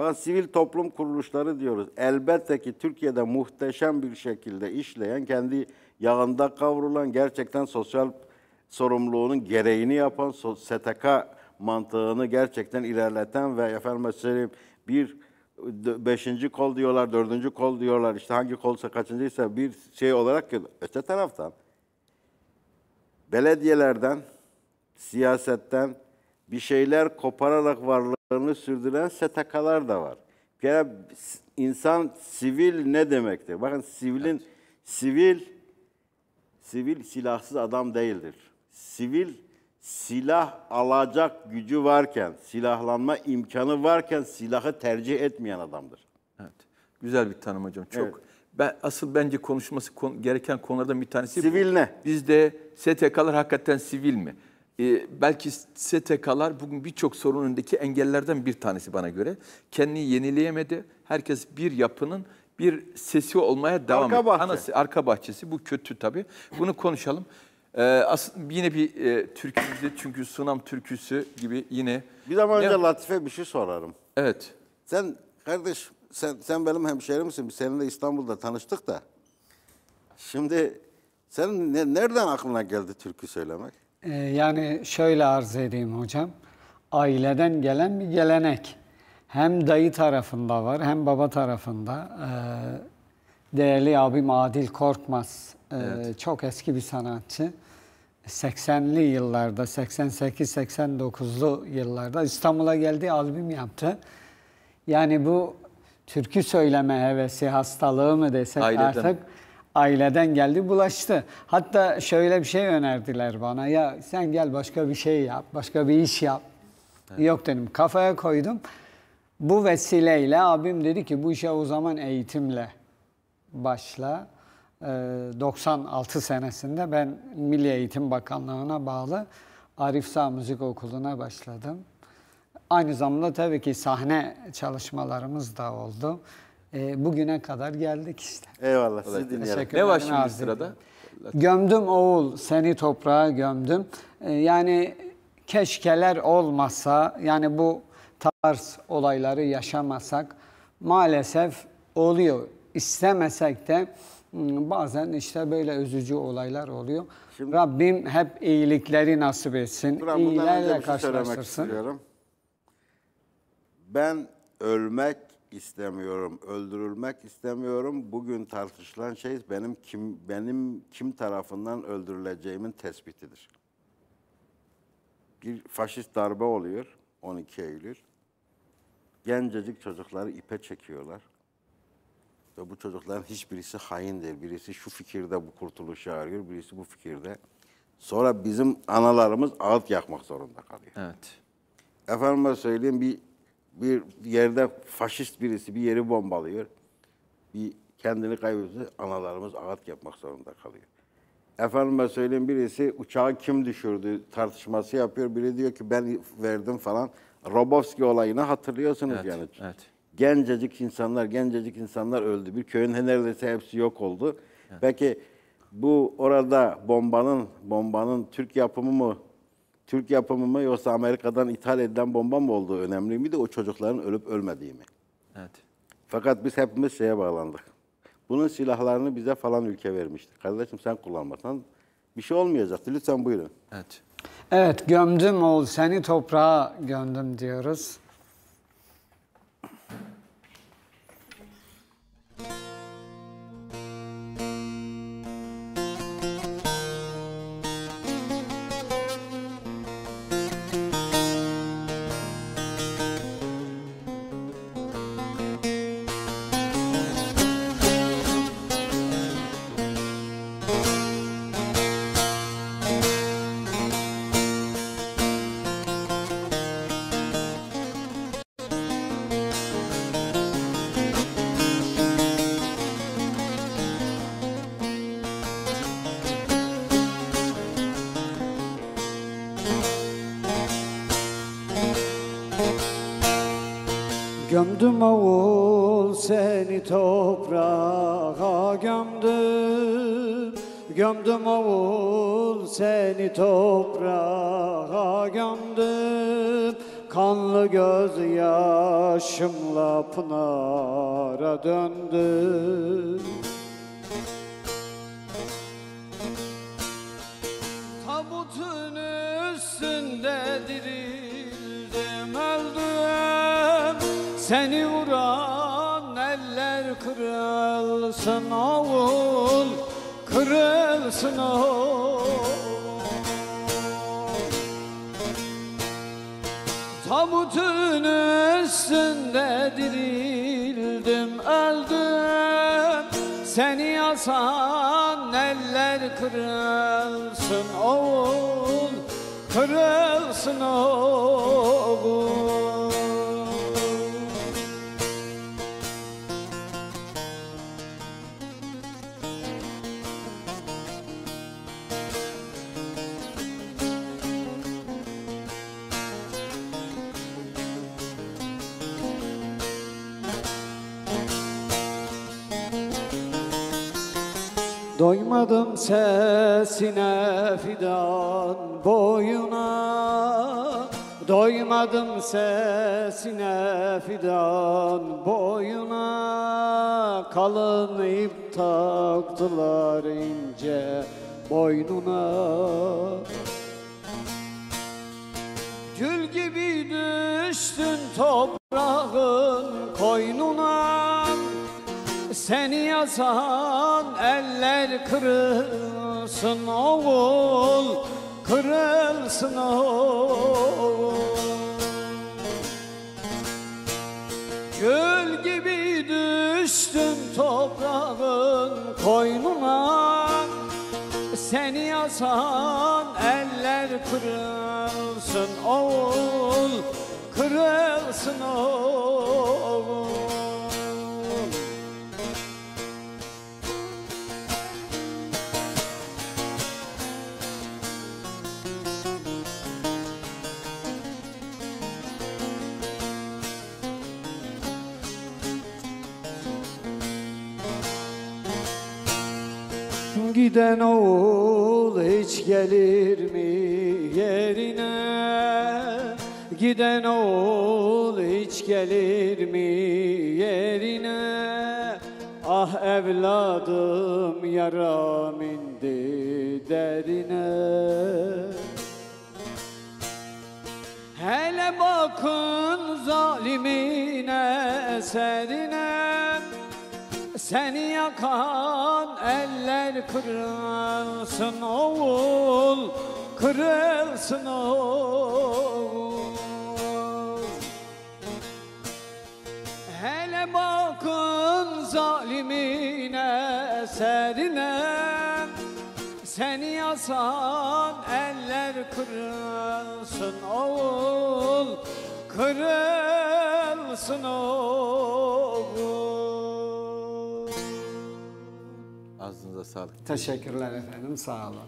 bazı sivil toplum kuruluşları diyoruz. Elbette ki Türkiye'de muhteşem bir şekilde işleyen, kendi yağında kavrulan, gerçekten sosyal sorumluluğunun gereğini yapan, STK mantığını gerçekten ilerleten ve efendim mesela bir beşinci kol diyorlar, dördüncü kol diyorlar, işte hangi kolsa kaçıncıysa bir şey olarak öte taraftan belediyelerden, siyasetten bir şeyler kopararak varlığı varlıklarını sürdüren STK'lar da var. Gene insan sivil ne demektir? Bakın sivilin evet. sivil sivil silahsız adam değildir. Sivil silah alacak gücü varken, silahlanma imkanı varken silahı tercih etmeyen adamdır. Evet. Güzel bir tanım hocam. Çok. Evet. Ben asıl bence konuşması kon gereken konulardan bir tanesi Sivil bu. ne? Bizde STK'lar hakikaten sivil mi? Ee, belki STK'lar bugün birçok sorunun önündeki engellerden bir tanesi bana göre. Kendini yenileyemedi. Herkes bir yapının bir sesi olmaya devam arka bahçe. arka bahçesi. Bu kötü tabii. Bunu konuşalım. Ee, aslında yine bir e, Türkümüzü çünkü Sunam türküsü gibi yine. Bir zaman önce ne? Latife bir şey sorarım. Evet. Sen kardeş sen, sen benim hemşehrimsin. Biz seninle İstanbul'da tanıştık da. Şimdi sen ne, nereden aklına geldi türkü söylemek? Ee, yani şöyle arz edeyim hocam. Aileden gelen bir gelenek. Hem dayı tarafında var hem baba tarafında. Ee, değerli abim Adil Korkmaz e, evet. çok eski bir sanatçı. 80'li yıllarda, 88-89'lu yıllarda İstanbul'a geldi, albüm yaptı. Yani bu türkü söyleme hevesi, hastalığı mı desek Aileden. artık aileden geldi bulaştı. Hatta şöyle bir şey önerdiler bana. Ya sen gel başka bir şey yap, başka bir iş yap. Evet. Yok dedim kafaya koydum. Bu vesileyle abim dedi ki bu işe o zaman eğitimle başla. E, ee, 96 senesinde ben Milli Eğitim Bakanlığı'na bağlı Arif Sağ Müzik Okulu'na başladım. Aynı zamanda tabii ki sahne çalışmalarımız da oldu e, bugüne kadar geldik işte. Eyvallah sizi dinleyelim. Ne var şimdi sırada? Edeyim. Gömdüm oğul seni toprağa gömdüm. E, yani keşkeler olmasa yani bu tarz olayları yaşamasak maalesef oluyor. İstemesek de hmm, bazen işte böyle üzücü olaylar oluyor. Şimdi, Rabbim hep iyilikleri nasip etsin. İyilerle şey karşılaştırsın. Ben ölmek istemiyorum, öldürülmek istemiyorum. Bugün tartışılan şey benim kim benim kim tarafından öldürüleceğimin tespitidir. Bir faşist darbe oluyor 12 Eylül. Gencecik çocukları ipe çekiyorlar. Ve bu çocukların hiçbirisi hain değil. Birisi şu fikirde bu kurtuluşu arıyor, birisi bu fikirde. Sonra bizim analarımız ağıt yakmak zorunda kalıyor. Evet. Efendime söyleyeyim bir bir yerde faşist birisi bir yeri bombalıyor. Bir kendini kaybediyor. Analarımız ağıt yapmak zorunda kalıyor. Efendime söyleyeyim birisi uçağı kim düşürdü tartışması yapıyor. Biri diyor ki ben verdim falan. Robovski olayını hatırlıyorsunuz evet, yani. Evet. Gencecik insanlar, gencecik insanlar öldü. Bir köyün neredeyse hepsi yok oldu. Evet. Peki bu orada bombanın bombanın Türk yapımı mı Türk yapımı mı yoksa Amerika'dan ithal edilen bomba mı olduğu önemli miydi? O çocukların ölüp ölmediği mi? Evet. Fakat biz hepimiz şeye bağlandık. Bunun silahlarını bize falan ülke vermişti. Kardeşim sen kullanmasan bir şey olmayacak. Lütfen buyurun. Evet. Evet gömdüm ol seni toprağa gömdüm diyoruz. başımla pınara döndü Tabutun üstünde dirildim öldüm Seni vuran eller kırılsın oğul Kırılsın oğul Tabutun üstünde üstünde dirildim öldüm Seni yasan eller kırılsın oğul Kırılsın oğul Doymadım sesine fidan boyuna Doymadım sesine fidan boyuna Kalın ip taktılar ince boynuna Gül gibi düştün toprağın koynuna seni yazan eller kırılsın oğul Kırılsın oğul Gül gibi düştün toprağın koynuna Seni yazan eller kırılsın oğul Kırılsın oğul Giden oğul hiç gelir mi yerine? Giden oğul hiç gelir mi yerine? Ah evladım yaram indi derine. Hele bakın zalimine serine, Seni yakan eller kırılsın oğul Kırılsın oğul Hele bakın zalimine eserine Seni yasan eller kırılsın oğul Kırılsın oğul Ağzınıza sağlık. Teşekkürler efendim, sağ olun.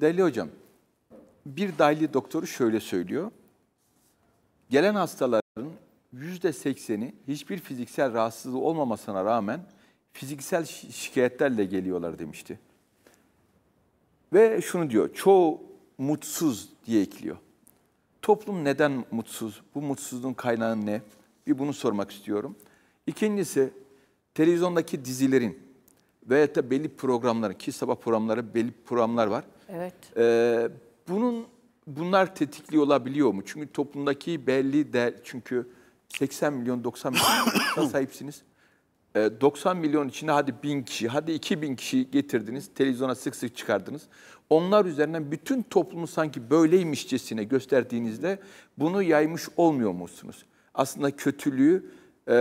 Değerli hocam, bir dahili doktoru şöyle söylüyor. Gelen hastaların %80'i hiçbir fiziksel rahatsızlığı olmamasına rağmen fiziksel şikayetlerle geliyorlar demişti. Ve şunu diyor, çoğu mutsuz diye ekliyor. Toplum neden mutsuz? Bu mutsuzluğun kaynağı ne? Bir bunu sormak istiyorum. İkincisi, televizyondaki dizilerin veya da belli programları, ki sabah programları, belli programlar var. Evet. Ee, bunun bunlar tetikli olabiliyor mu? Çünkü toplumdaki belli değer, çünkü 80 milyon 90 milyon sahipsiniz. 90 ee, milyon içine hadi 1000 kişi, hadi 2000 kişi getirdiniz, televizyona sık sık çıkardınız. Onlar üzerinden bütün toplumu sanki böyleymişçesine gösterdiğinizde bunu yaymış olmuyor musunuz? Aslında kötülüğü e,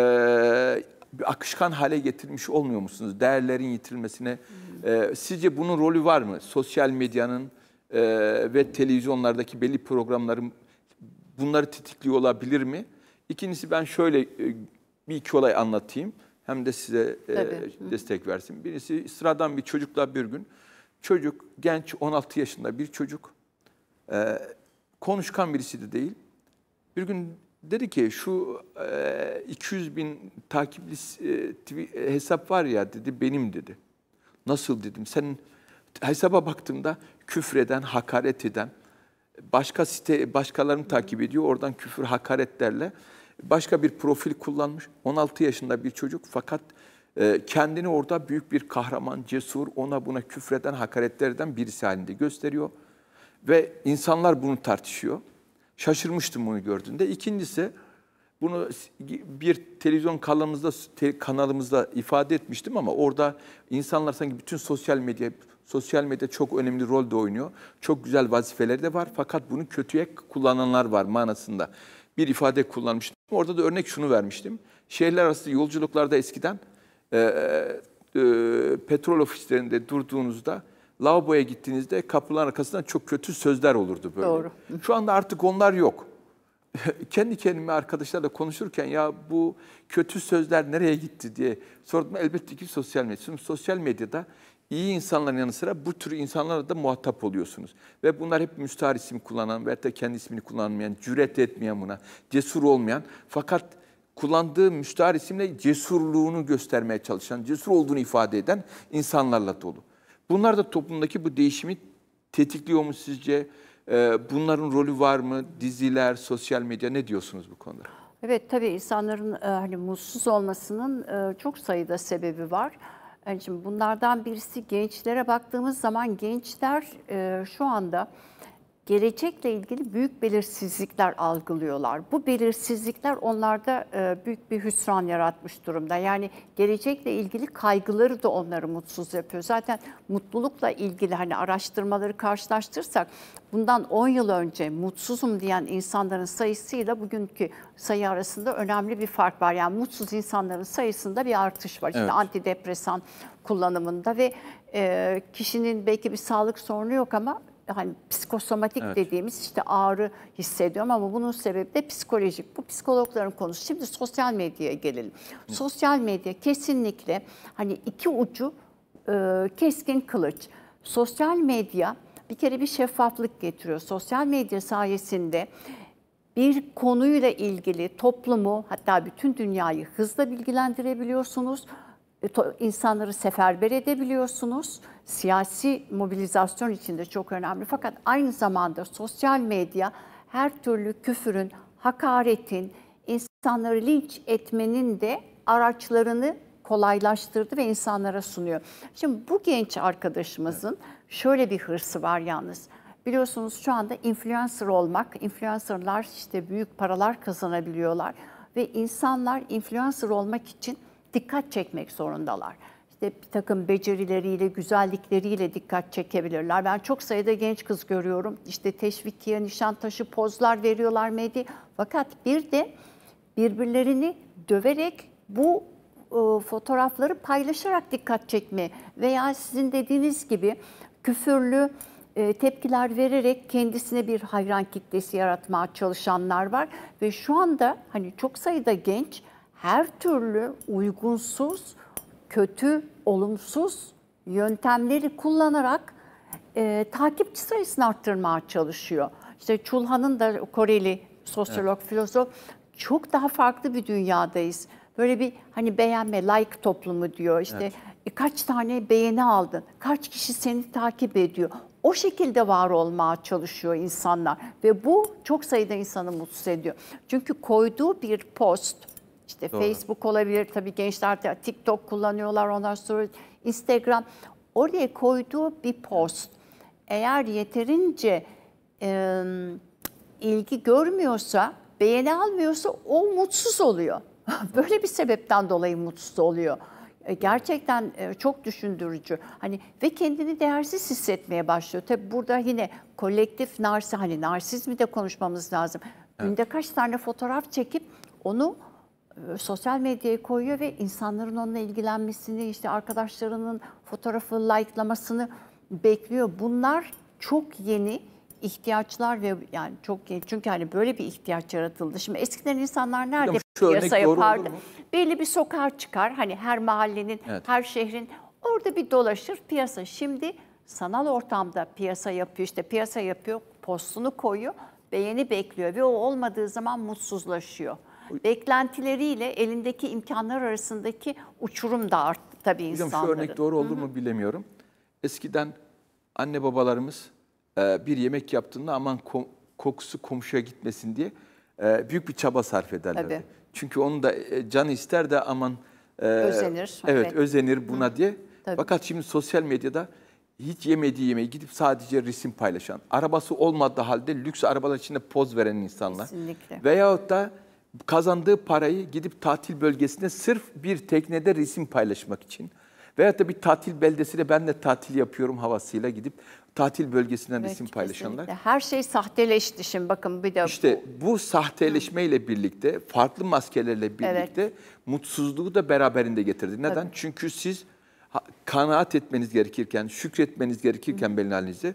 bir akışkan hale getirmiş olmuyor musunuz? Değerlerin yitirilmesine. E, sizce bunun rolü var mı? Sosyal medyanın e, ve televizyonlardaki belli programların bunları tetikliyor olabilir mi? İkincisi ben şöyle e, bir iki olay anlatayım. Hem de size e, destek versin. Birisi sıradan bir çocukla bir gün. Çocuk, genç 16 yaşında bir çocuk. E, konuşkan birisi de değil. Bir gün Dedi ki şu e, 200 bin takipli e, e, hesap var ya dedi benim dedi. Nasıl dedim sen hesaba baktığımda küfreden, hakaret eden, başka site başkalarını takip ediyor. Oradan küfür, hakaretlerle başka bir profil kullanmış. 16 yaşında bir çocuk fakat e, kendini orada büyük bir kahraman, cesur, ona buna küfreden, hakaretlerden birisi halinde gösteriyor. Ve insanlar bunu tartışıyor. Şaşırmıştım bunu gördüğünde. İkincisi bunu bir televizyon kanalımızda, kanalımızda ifade etmiştim ama orada insanlar sanki bütün sosyal medya, sosyal medya çok önemli rol de oynuyor. Çok güzel vazifeleri de var fakat bunu kötüye kullananlar var manasında. Bir ifade kullanmıştım. Orada da örnek şunu vermiştim. Şehirler arası yolculuklarda eskiden e, e, e petrol ofislerinde durduğunuzda lavaboya gittiğinizde kapıların arkasından çok kötü sözler olurdu böyle. Doğru. Şu anda artık onlar yok. Kendi kendime arkadaşlarla konuşurken ya bu kötü sözler nereye gitti diye sordum. Elbette ki sosyal medya. Şimdi sosyal medyada iyi insanların yanı sıra bu tür insanlarla da muhatap oluyorsunuz. Ve bunlar hep müstahar isim kullanan ve da kendi ismini kullanmayan, cüret etmeyen buna, cesur olmayan fakat kullandığı müstahar isimle cesurluğunu göstermeye çalışan, cesur olduğunu ifade eden insanlarla dolu. Bunlar da toplumdaki bu değişimi tetikliyor mu sizce? Ee, bunların rolü var mı? Diziler, sosyal medya ne diyorsunuz bu konuda? Evet tabii insanların e, hani mutsuz olmasının e, çok sayıda sebebi var. Yani şimdi bunlardan birisi gençlere baktığımız zaman gençler e, şu anda gelecekle ilgili büyük belirsizlikler algılıyorlar. Bu belirsizlikler onlarda e, büyük bir hüsran yaratmış durumda. Yani gelecekle ilgili kaygıları da onları mutsuz yapıyor. Zaten mutlulukla ilgili hani araştırmaları karşılaştırsak bundan 10 yıl önce mutsuzum diyen insanların sayısıyla bugünkü sayı arasında önemli bir fark var. Yani mutsuz insanların sayısında bir artış var. Evet. İşte antidepresan kullanımında ve e, kişinin belki bir sağlık sorunu yok ama hani psikosomatik evet. dediğimiz işte ağrı hissediyorum ama bunun sebebi de psikolojik. Bu psikologların konusu. Şimdi sosyal medyaya gelelim. Sosyal medya kesinlikle hani iki ucu e, keskin kılıç. Sosyal medya bir kere bir şeffaflık getiriyor. Sosyal medya sayesinde bir konuyla ilgili toplumu hatta bütün dünyayı hızla bilgilendirebiliyorsunuz. E, insanları seferber edebiliyorsunuz. Siyasi mobilizasyon için de çok önemli. Fakat aynı zamanda sosyal medya her türlü küfürün, hakaretin, insanları linç etmenin de araçlarını kolaylaştırdı ve insanlara sunuyor. Şimdi bu genç arkadaşımızın şöyle bir hırsı var yalnız. Biliyorsunuz şu anda influencer olmak, influencerlar işte büyük paralar kazanabiliyorlar ve insanlar influencer olmak için dikkat çekmek zorundalar. İşte bir takım becerileriyle, güzellikleriyle dikkat çekebilirler. Ben çok sayıda genç kız görüyorum. İşte teşvikiye, taşı pozlar veriyorlar medya. Fakat bir de birbirlerini döverek bu e, fotoğrafları paylaşarak dikkat çekme veya sizin dediğiniz gibi küfürlü e, tepkiler vererek kendisine bir hayran kitlesi yaratmaya çalışanlar var ve şu anda hani çok sayıda genç her türlü uygunsuz, kötü, olumsuz yöntemleri kullanarak e, takipçi sayısını arttırmaya çalışıyor. İşte Chulhan'ın da Koreli sosyolog, evet. filozof çok daha farklı bir dünyadayız. Böyle bir hani beğenme, like toplumu diyor. İşte evet. e, kaç tane beğeni aldın, kaç kişi seni takip ediyor. O şekilde var olmaya çalışıyor insanlar ve bu çok sayıda insanı mutsuz ediyor. Çünkü koyduğu bir post işte Doğru. Facebook olabilir tabii gençler TikTok kullanıyorlar ondan sonra Instagram. Oraya koyduğu bir post eğer yeterince e, ilgi görmüyorsa, beğeni almıyorsa o mutsuz oluyor. Böyle bir sebepten dolayı mutsuz oluyor. E, gerçekten e, çok düşündürücü. Hani ve kendini değersiz hissetmeye başlıyor. Tabi burada yine kolektif narsi hani narsizmi de konuşmamız lazım. Evet. Günde kaç tane fotoğraf çekip onu e, sosyal medyaya koyuyor ve insanların onunla ilgilenmesini, işte arkadaşlarının fotoğrafı likelamasını bekliyor. Bunlar çok yeni ihtiyaçlar ve yani çok yeni. Çünkü hani böyle bir ihtiyaç yaratıldı. Şimdi eskiden insanlar nerede piyasa yapardı? Belli bir sokağa çıkar. Hani her mahallenin, evet. her şehrin orada bir dolaşır piyasa. Şimdi sanal ortamda piyasa yapıyor. işte piyasa yapıyor, postunu koyuyor, beğeni bekliyor ve o olmadığı zaman mutsuzlaşıyor beklentileriyle elindeki imkanlar arasındaki uçurum da arttı tabii Bilmiyorum, insanların. Şu örnek doğru olur mu bilemiyorum. Eskiden anne babalarımız e, bir yemek yaptığında aman kokusu komşuya gitmesin diye e, büyük bir çaba sarf ederlerdi. Tabii. Çünkü onun da e, canı ister de aman özenir. Evet, evet. özenir buna Hı. diye. Tabii. Fakat şimdi sosyal medyada hiç yemediği yemeği gidip sadece resim paylaşan, arabası olmadığı halde lüks arabalar içinde poz veren insanlar. Kesinlikle. Veyahut da kazandığı parayı gidip tatil bölgesine sırf bir teknede resim paylaşmak için veya da bir tatil beldesiyle ben de tatil yapıyorum havasıyla gidip tatil bölgesinden evet, resim paylaşanlar. Kesinlikle. Her şey sahteleşti şimdi bakın bir de. İşte bu, bu sahteleşmeyle birlikte farklı maskelerle birlikte evet. mutsuzluğu da beraberinde getirdi. Neden? Tabii. Çünkü siz kanaat etmeniz gerekirken, şükretmeniz gerekirken belli halinizde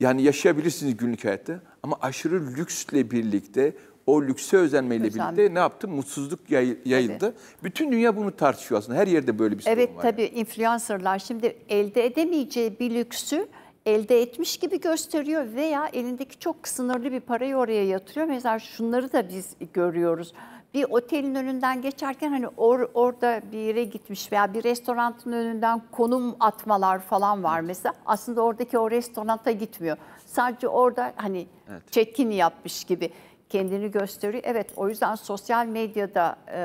yani yaşayabilirsiniz günlük hayatta ama aşırı lüksle birlikte o lükse özenmeyle Özen. birlikte ne yaptı? Mutsuzluk yay, yayıldı. Tabii. Bütün dünya bunu tartışıyor aslında. Her yerde böyle bir sorun evet, var. Evet tabii yani. influencerlar şimdi elde edemeyeceği bir lüksü elde etmiş gibi gösteriyor veya elindeki çok sınırlı bir parayı oraya yatırıyor. Mesela şunları da biz görüyoruz. Bir otelin önünden geçerken hani or, orada bir yere gitmiş veya bir restoranın önünden konum atmalar falan var mesela. Aslında oradaki o restoranta gitmiyor. Sadece orada hani evet. check-in yapmış gibi kendini gösteriyor. Evet o yüzden sosyal medyada e,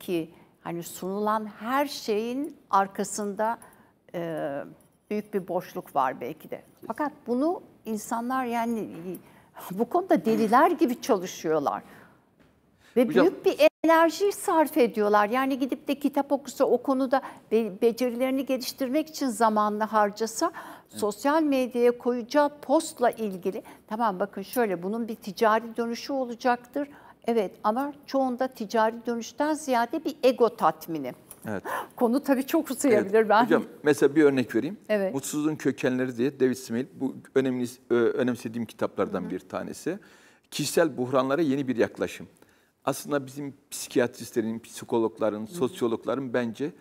ki hani sunulan her şeyin arkasında e, büyük bir boşluk var belki de. Fakat bunu insanlar yani bu konuda deliler gibi çalışıyorlar. Ve Hocam, büyük bir enerji sarf ediyorlar. Yani gidip de kitap okusa o konuda becerilerini geliştirmek için zamanla harcasa sosyal medyaya koyacağı postla ilgili tamam bakın şöyle bunun bir ticari dönüşü olacaktır. Evet ama çoğunda ticari dönüşten ziyade bir ego tatmini. Evet. Konu tabii çok uzayabilir evet. ben. Hocam mesela bir örnek vereyim. Evet. Mutsuzluğun Kökenleri diye David Smith bu önemli önemsediğim kitaplardan Hı bir tanesi. Kişisel buhranlara yeni bir yaklaşım. Aslında bizim psikiyatristlerin, psikologların, sosyologların bence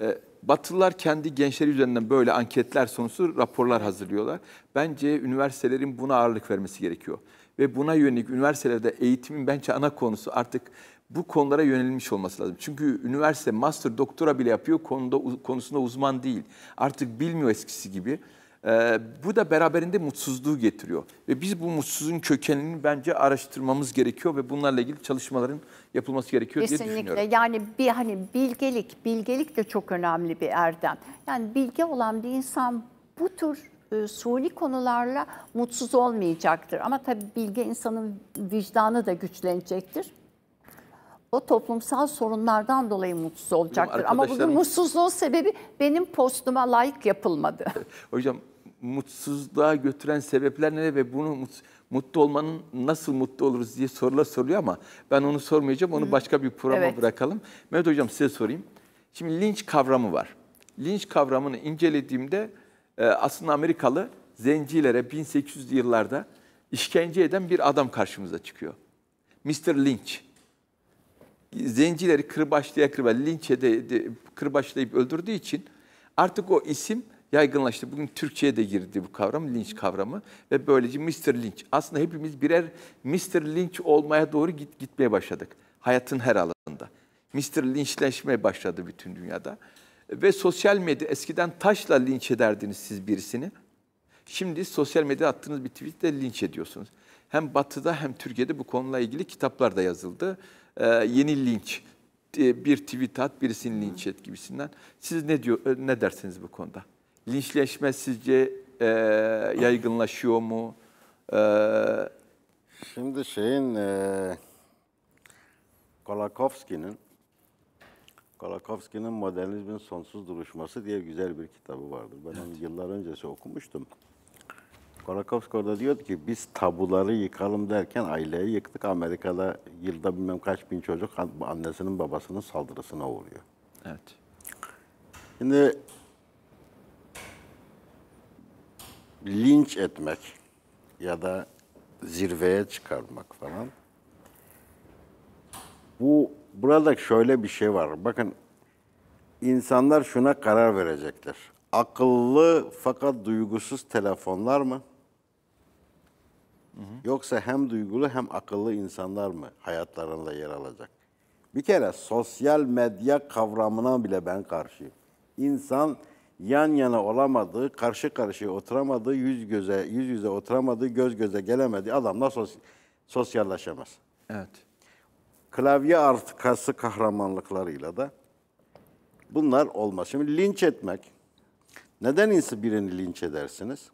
ee, Batılılar kendi gençleri üzerinden böyle anketler sonucu raporlar hazırlıyorlar. Bence üniversitelerin buna ağırlık vermesi gerekiyor. Ve buna yönelik üniversitelerde eğitimin bence ana konusu artık bu konulara yönelmiş olması lazım. Çünkü üniversite master doktora bile yapıyor konuda konusunda uzman değil. Artık bilmiyor eskisi gibi. E, bu da beraberinde mutsuzluğu getiriyor. Ve biz bu mutsuzluğun kökenini bence araştırmamız gerekiyor ve bunlarla ilgili çalışmaların yapılması gerekiyor Kesinlikle. diye düşünüyorum. Kesinlikle. Yani bir hani bilgelik, bilgelik de çok önemli bir erdem. Yani bilge olan bir insan bu tür e, suni konularla mutsuz olmayacaktır. Ama tabii bilge insanın vicdanı da güçlenecektir. O toplumsal sorunlardan dolayı mutsuz olacaktır. Ama bugün mutsuzluğun sebebi benim postuma layık yapılmadı. Hocam mutsuzluğa götüren sebepler neler ve bunu mutlu olmanın nasıl mutlu oluruz diye sorular soruyor ama ben onu sormayacağım. Onu başka bir programa evet. bırakalım. Mehmet Hocam size sorayım. Şimdi linç kavramı var. Linç kavramını incelediğimde e, aslında Amerikalı zencilere 1800'lü yıllarda işkence eden bir adam karşımıza çıkıyor. Mr. Lynch. Zencileri kırbaçlaya kırbaçlaya linç kırbaçlayıp öldürdüğü için artık o isim yaygınlaştı. Bugün Türkçe'ye de girdi bu kavram, linç kavramı ve böylece Mr. Lynch. Aslında hepimiz birer Mr. Lynch olmaya doğru git, gitmeye başladık. Hayatın her alanında. Mr. Lynchleşmeye başladı bütün dünyada. Ve sosyal medya, eskiden taşla linç ederdiniz siz birisini. Şimdi sosyal medya attığınız bir tweetle linç ediyorsunuz. Hem batıda hem Türkiye'de bu konuyla ilgili kitaplar da yazıldı. Ee, yeni linç, e, bir tweet at birisini linç et gibisinden. Siz ne diyor e, ne dersiniz bu konuda? linçleşme sizce e, yaygınlaşıyor mu? E, Şimdi şeyin e, Kolakowski'nin Kolakowski'nin Modernizmin Sonsuz Duruşması diye güzel bir kitabı vardır. Ben evet. onu yıllar öncesi okumuştum. Kolakowski orada diyor ki biz tabuları yıkalım derken aileyi yıktık. Amerika'da yılda bilmem kaç bin çocuk annesinin babasının saldırısına uğruyor. Evet. Şimdi linç etmek ya da zirveye çıkarmak falan. Bu burada şöyle bir şey var. Bakın insanlar şuna karar verecekler. Akıllı fakat duygusuz telefonlar mı? Yoksa hem duygulu hem akıllı insanlar mı hayatlarında yer alacak? Bir kere sosyal medya kavramına bile ben karşıyım. İnsan yan yana olamadığı, karşı karşıya oturamadığı, yüz göze yüz yüze oturamadığı, göz göze gelemediği adam nasıl sosyalleşemez. Evet. Klavye arkası kahramanlıklarıyla da bunlar olmaz. Şimdi linç etmek. Neden insi birini linç edersiniz?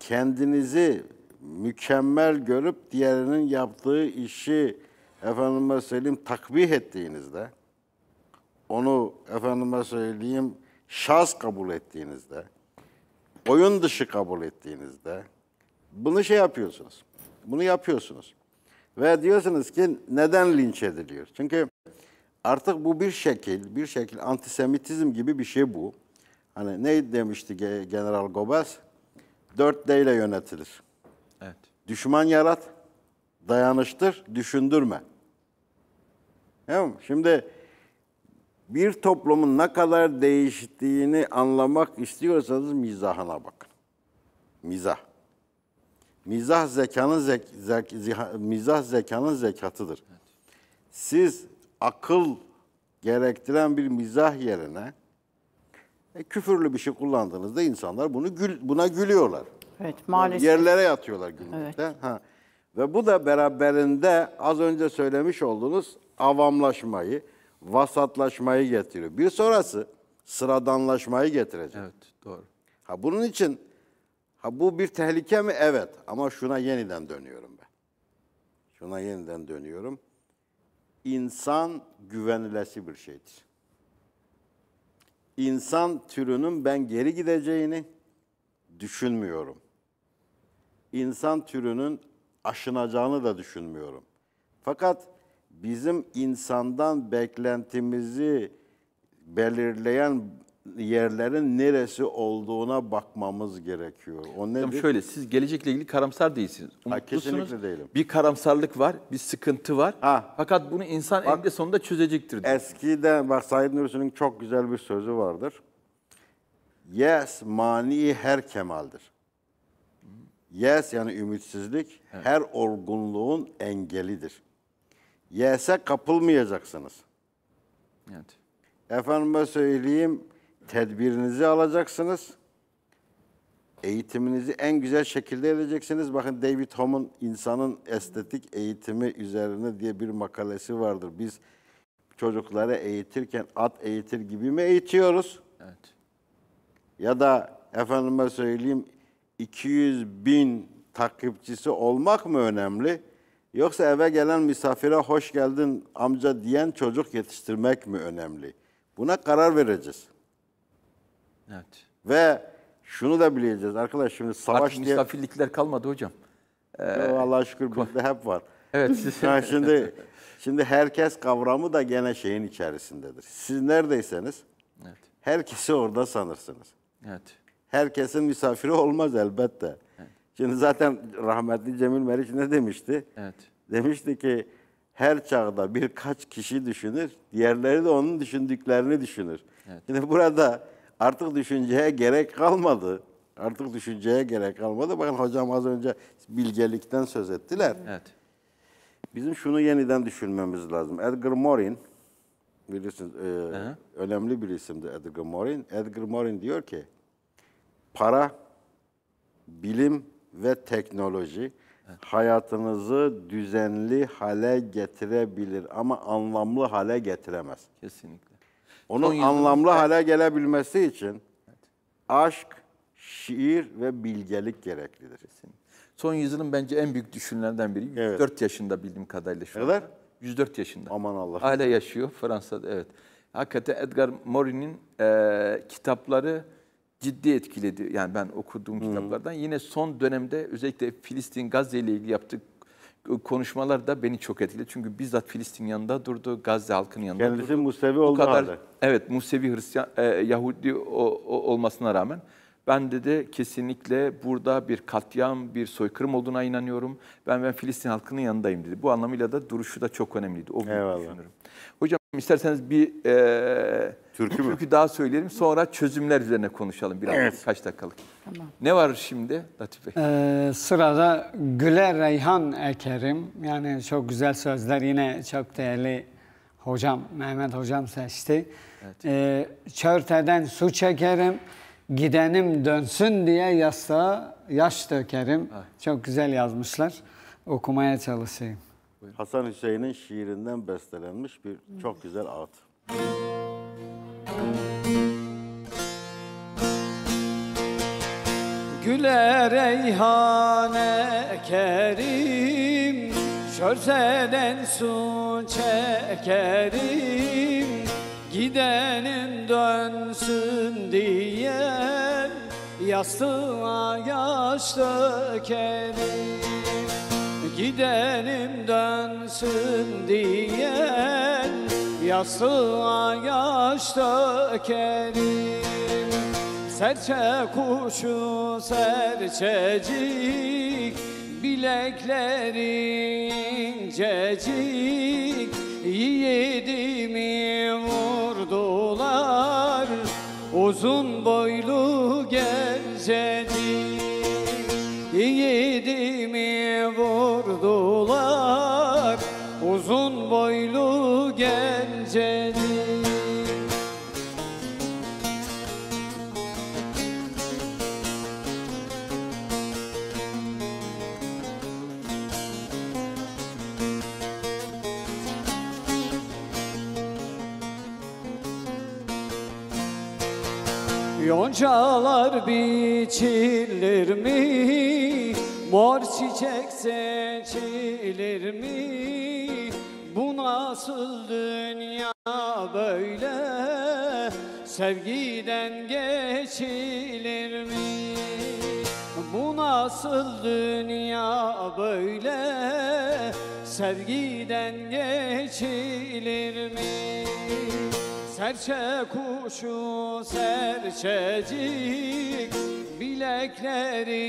Kendinizi mükemmel görüp diğerinin yaptığı işi efendime söyleyeyim takbih ettiğinizde onu efendime söyleyeyim şahs kabul ettiğinizde, oyun dışı kabul ettiğinizde bunu şey yapıyorsunuz. Bunu yapıyorsunuz. Ve diyorsunuz ki neden linç ediliyor? Çünkü artık bu bir şekil, bir şekil antisemitizm gibi bir şey bu. Hani ne demişti General Gobes? 4D ile yönetilir. Evet. Düşman yarat, dayanıştır, düşündürme. Tamam Şimdi bir toplumun ne kadar değiştiğini anlamak istiyorsanız mizahına bakın. Mizah. Mizah zekanın zek, zek, ziha, mizah zekanın zekatıdır. Siz akıl gerektiren bir mizah yerine e, küfürlü bir şey kullandığınızda insanlar bunu gül, buna gülüyorlar. Evet maalesef. Yerlere yatıyorlar gülmekten. Evet. Ha. Ve bu da beraberinde az önce söylemiş olduğunuz avamlaşmayı, vasatlaşmayı getiriyor. Bir sonrası sıradanlaşmayı getirecek. Evet, doğru. Ha bunun için ha bu bir tehlike mi? Evet. Ama şuna yeniden dönüyorum ben. Şuna yeniden dönüyorum. İnsan güvenilesi bir şeydir. İnsan türünün ben geri gideceğini düşünmüyorum. İnsan türünün aşınacağını da düşünmüyorum. Fakat bizim insandan beklentimizi belirleyen yerlerin neresi olduğuna bakmamız gerekiyor. O nedir? şöyle siz gelecekle ilgili karamsar değilsiniz. Ha, kesinlikle değilim. Bir karamsarlık var, bir sıkıntı var. Ha. Fakat bunu insan bak, eninde sonunda çözecektir. Diyor. Eskiden bak Said Nursi'nin çok güzel bir sözü vardır. Yes mani her kemaldir. Yes yani ümitsizlik evet. her olgunluğun engelidir yese kapılmayacaksınız. Evet. Efendime söyleyeyim tedbirinizi alacaksınız. Eğitiminizi en güzel şekilde edeceksiniz. Bakın David Home'un insanın Estetik Eğitimi Üzerine diye bir makalesi vardır. Biz çocukları eğitirken at eğitir gibi mi eğitiyoruz? Evet. Ya da efendime söyleyeyim 200 bin takipçisi olmak mı önemli? Yoksa eve gelen misafire hoş geldin amca diyen çocuk yetiştirmek mi önemli? Buna karar vereceğiz. Evet. Ve şunu da bileceğiz arkadaş şimdi savaş Artık diye... misafirlikler kalmadı hocam. Ee, Yo, şükür bizde hep var. Evet. yani şimdi şimdi herkes kavramı da gene şeyin içerisindedir. Siz neredeyseniz evet. herkesi orada sanırsınız. Evet. Herkesin misafiri olmaz elbette. Evet. Şimdi zaten rahmetli Cemil Meriç ne demişti? Evet. Demişti ki her çağda birkaç kişi düşünür, diğerleri de onun düşündüklerini düşünür. Evet. Şimdi burada artık düşünceye gerek kalmadı. Artık düşünceye gerek kalmadı. Bakın hocam az önce bilgelikten söz ettiler. Evet. Bizim şunu yeniden düşünmemiz lazım. Edgar Morin, bilirsiniz e, önemli bir isimdi Edgar Morin. Edgar Morin diyor ki, para, bilim ve teknoloji hayatınızı düzenli hale getirebilir ama anlamlı hale getiremez. Kesinlikle. Onun anlamlı yılında... hale gelebilmesi için aşk, şiir ve bilgelik gereklidir. Kesinlikle. Son yüzyılın bence en büyük düşünlerden biri. 104 evet. yaşında bildiğim kadarıyla şu evet. anda. 104 yaşında. Aman Allah. Hala yaşıyor Fransa'da evet. Hakikaten Edgar Morin'in e, kitapları ciddi etkiledi. Yani ben okuduğum hmm. kitaplardan yine son dönemde özellikle Filistin Gazze ile ilgili yaptık e, konuşmalar da beni çok etkiledi. Çünkü bizzat Filistin yanında durdu, Gazze halkının yanında Kendisi durdu. Kendisi Musevi oldu kadar, halde. Evet, Musevi Hristiyan, e, Yahudi o, o, olmasına rağmen ben dedi kesinlikle burada bir katliam, bir soykırım olduğuna inanıyorum. Ben ben Filistin halkının yanındayım dedi. Bu anlamıyla da duruşu da çok önemliydi. O Eyvallah. düşünürüm. Hocam isterseniz bir e, Türkü mü? Türkü daha söyleyelim. Sonra çözümler üzerine konuşalım biraz. Evet. Kaç dakikalık. Tamam. Ne var şimdi Latif Bey? Ee, sırada Güle Reyhan Ekerim. Yani çok güzel sözler. Yine çok değerli hocam, Mehmet hocam seçti. Evet. Ee, çörteden su çekerim. Gidenim dönsün diye yastığa yaş dökerim. Ay. Çok güzel yazmışlar. Okumaya çalışayım. Hasan Hüseyin'in şiirinden bestelenmiş bir çok güzel ağıt. Güle reyhane kerim Şörseden su çekerim Gidenin dönsün diye Yastığa yaş dökerim Gidenim dönsün diyen Yasına yaş dökerim Serçe kuşu serçecik Bilekleri incecik Yiğidimi vurdular Uzun boylu gencecik Goncalar biçilir mi? Mor çiçek seçilir mi? Bu nasıl dünya böyle? Sevgiden geçilir mi? Bu nasıl dünya böyle? Sevgiden geçilir mi? Serçe kuşu serçecik Bilekleri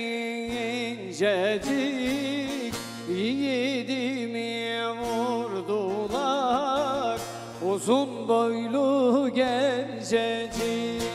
incecik Yiğidimi vurdular Uzun boylu gencecik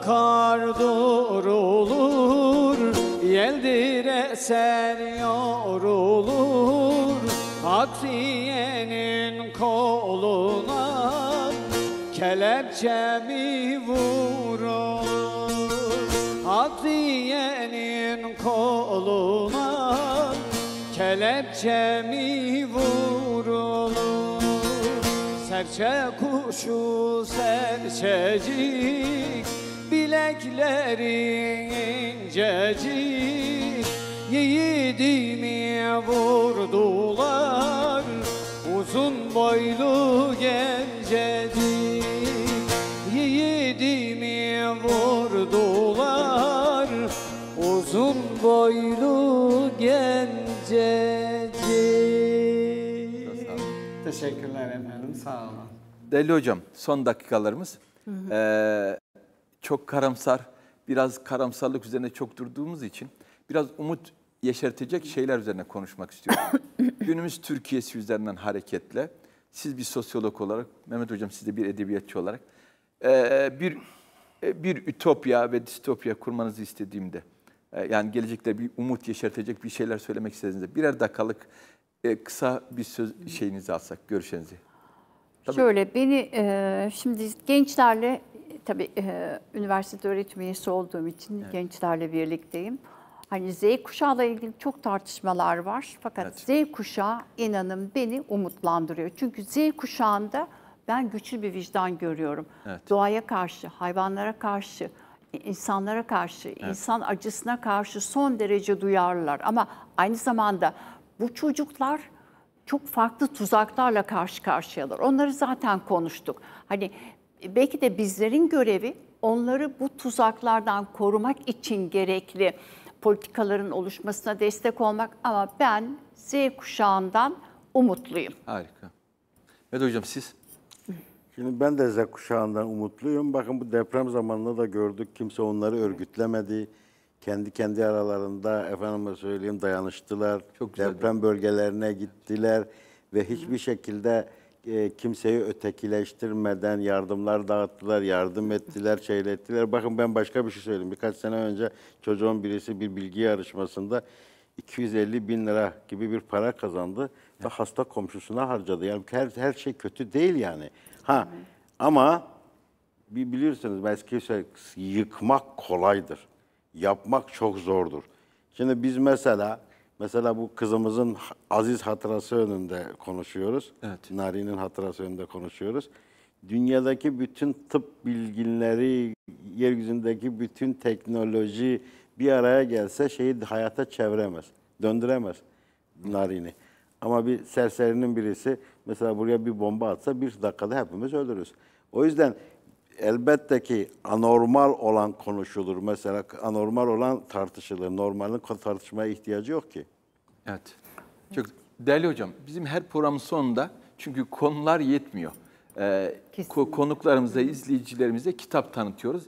Akar durulur, yeldir eser yorulur Hatiyenin koluna kelepçemi vurur Hatiyenin koluna kelepçemi vurulur Serçe kuşu serçecik ellerin incecik Yiğidimi vurdular Uzun boylu gencecik Yiğidimi vurdular Uzun boylu gencecik Teşekkürler efendim sağ olun. Deli hocam son dakikalarımız. Hı hı. Ee, çok karamsar, biraz karamsarlık üzerine çok durduğumuz için biraz umut yeşertecek şeyler üzerine konuşmak istiyorum. Günümüz Türkiye'si üzerinden hareketle siz bir sosyolog olarak, Mehmet Hocam siz de bir edebiyatçı olarak bir e, bir ütopya ve distopya kurmanızı istediğimde yani gelecekte bir umut yeşertecek bir şeyler söylemek istediğinizde birer dakikalık e, kısa bir söz şeyinizi alsak, görüşenizi. Tabii. Şöyle beni şimdi gençlerle tabii e, üniversitede öğretim üyesi olduğum için evet. gençlerle birlikteyim. Hani Z kuşağıyla ilgili çok tartışmalar var. Fakat evet. Z kuşağı inanın beni umutlandırıyor. Çünkü Z kuşağında ben güçlü bir vicdan görüyorum. Evet. Doğaya karşı, hayvanlara karşı, insanlara karşı, evet. insan acısına karşı son derece duyarlılar. Ama aynı zamanda bu çocuklar çok farklı tuzaklarla karşı karşıyalar. Onları zaten konuştuk. Hani belki de bizlerin görevi onları bu tuzaklardan korumak için gerekli politikaların oluşmasına destek olmak ama ben Z kuşağından umutluyum. Harika. Evet hocam siz? Şimdi ben de Z kuşağından umutluyum. Bakın bu deprem zamanında da gördük. Kimse onları örgütlemedi. Kendi kendi aralarında efendime söyleyeyim dayanıştılar. Çok güzel deprem bölgelerine gittiler ve hiçbir şekilde e, kimseyi ötekileştirmeden yardımlar dağıttılar, yardım ettiler, şeyle ettiler. Bakın ben başka bir şey söyleyeyim. Birkaç sene önce çocuğun birisi bir bilgi yarışmasında 250 bin lira gibi bir para kazandı evet. ve hasta komşusuna harcadı. Yani her, her şey kötü değil yani. Ha ama bir bilirsiniz belki şey, yıkmak kolaydır. Yapmak çok zordur. Şimdi biz mesela Mesela bu kızımızın aziz hatırası önünde konuşuyoruz. Evet. Nari'nin hatırası önünde konuşuyoruz. Dünyadaki bütün tıp bilginleri, yeryüzündeki bütün teknoloji bir araya gelse şeyi hayata çeviremez, döndüremez Nari'ni. Ama bir serserinin birisi mesela buraya bir bomba atsa bir dakikada hepimiz ölürüz. O yüzden elbette ki anormal olan konuşulur. Mesela anormal olan tartışılır. Normalin tartışmaya ihtiyacı yok ki. Evet. Çok değerli hocam, bizim her programın sonunda çünkü konular yetmiyor. Ee, konuklarımıza, izleyicilerimize kitap tanıtıyoruz.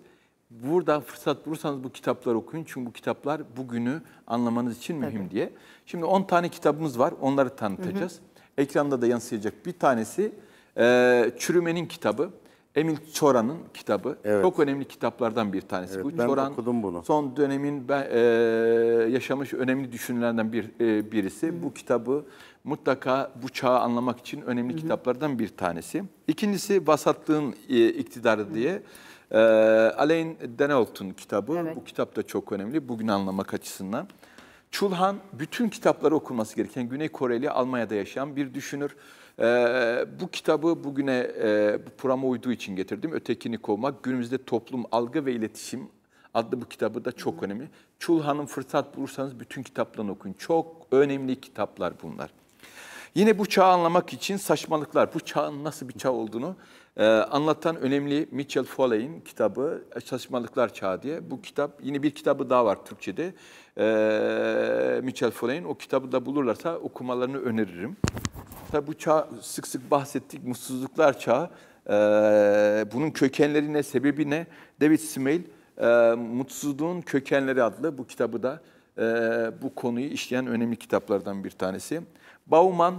Burada fırsat bulursanız bu kitapları okuyun. Çünkü bu kitaplar bugünü anlamanız için mühim Tabii. diye. Şimdi 10 tane kitabımız var. Onları tanıtacağız. Hı hı. Ekranda da yansıyacak bir tanesi e, Çürümenin kitabı. Emil Çoran'ın kitabı. Evet. Çok önemli kitaplardan bir tanesi evet, bu. Ben Çoran, okudum bunu. Son dönemin e, yaşamış önemli düşünürlerden bir e, birisi. Hı. Bu kitabı mutlaka bu çağı anlamak için önemli Hı. kitaplardan bir tanesi. İkincisi Vasatlığın e, İktidarı Hı. diye. E, Alain Denolt'un kitabı. Evet. Bu kitap da çok önemli bugün anlamak açısından. Çulhan bütün kitapları okunması gereken Güney Koreli Almanya'da yaşayan bir düşünür. E, bu kitabı bugüne e, bu programa uyduğu için getirdim. Ötekini kovmak, günümüzde toplum, algı ve iletişim adlı bu kitabı da çok Hı. önemli. Çulhan'ın fırsat bulursanız bütün kitaplarını okuyun. Çok önemli kitaplar bunlar. Yine bu çağı anlamak için saçmalıklar, bu çağın nasıl bir çağ olduğunu e, anlatan önemli Mitchell Foley'in kitabı e, Saçmalıklar Çağı diye. Bu kitap, yine bir kitabı daha var Türkçe'de e, Michel Foulay'ın o kitabı da bulurlarsa okumalarını öneririm. Tabi bu çağ sık sık bahsettik mutsuzluklar çağı. E, bunun kökenleri ne, sebebi ne? David Smale e, Mutsuzluğun Kökenleri adlı bu kitabı da e, bu konuyu işleyen önemli kitaplardan bir tanesi. Bauman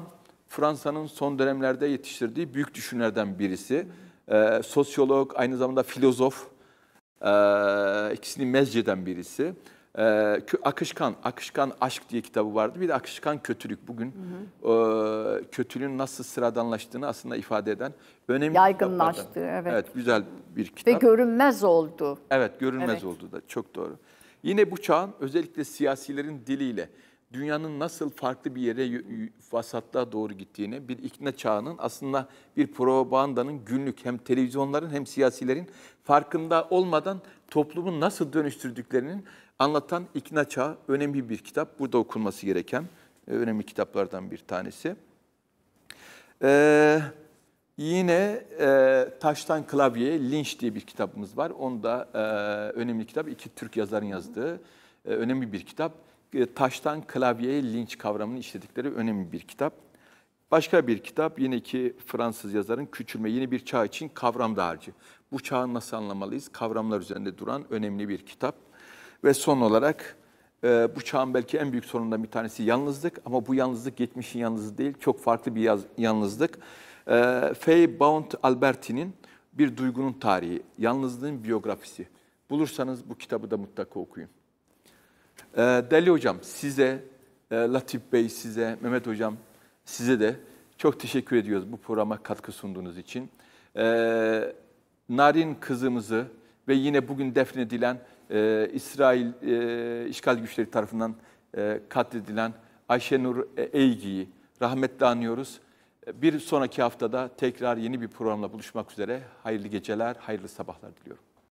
Fransa'nın son dönemlerde yetiştirdiği büyük düşünürlerden birisi. E, sosyolog, aynı zamanda filozof, e, ikisini mezceden birisi. E, akışkan, Akışkan Aşk diye kitabı vardı. Bir de Akışkan Kötülük. Bugün hı hı. E, kötülüğün nasıl sıradanlaştığını aslında ifade eden önemli Yaygınlaştı, kitaplardan. evet. Evet, güzel bir kitap. Ve görünmez oldu. Evet, görünmez evet. oldu da çok doğru. Yine bu çağın özellikle siyasilerin diliyle dünyanın nasıl farklı bir yere vasatlığa doğru gittiğini, bir ikna çağının aslında bir propagandanın günlük hem televizyonların hem siyasilerin farkında olmadan toplumu nasıl dönüştürdüklerinin Anlatan İkna Çağı önemli bir kitap. Burada okunması gereken e, önemli kitaplardan bir tanesi. Ee, yine e, Taştan klavye Lynch diye bir kitabımız var. Onda e, önemli kitap. iki Türk yazarın yazdığı e, önemli bir kitap. E, taştan klavye Lynch kavramını işledikleri önemli bir kitap. Başka bir kitap yine ki Fransız yazarın Küçülme Yeni Bir Çağ için Kavram Dağarcı. Bu çağı nasıl anlamalıyız? Kavramlar üzerinde duran önemli bir kitap. Ve son olarak e, bu çağın belki en büyük sorunundan bir tanesi yalnızlık. Ama bu yalnızlık geçmişin yalnızlığı değil, çok farklı bir yaz, yalnızlık. E, Faye Bount Alberti'nin Bir Duygunun Tarihi, Yalnızlığın Biyografisi. Bulursanız bu kitabı da mutlaka okuyun. E, Deli Hocam size, e, Latif Bey size, Mehmet Hocam size de çok teşekkür ediyoruz bu programa katkı sunduğunuz için. E, Narin kızımızı ve yine bugün defnedilen e, İsrail e, işgal güçleri tarafından e, katledilen Ayşenur Eygi'yi rahmetle anıyoruz. Bir sonraki haftada tekrar yeni bir programla buluşmak üzere. Hayırlı geceler, hayırlı sabahlar diliyorum.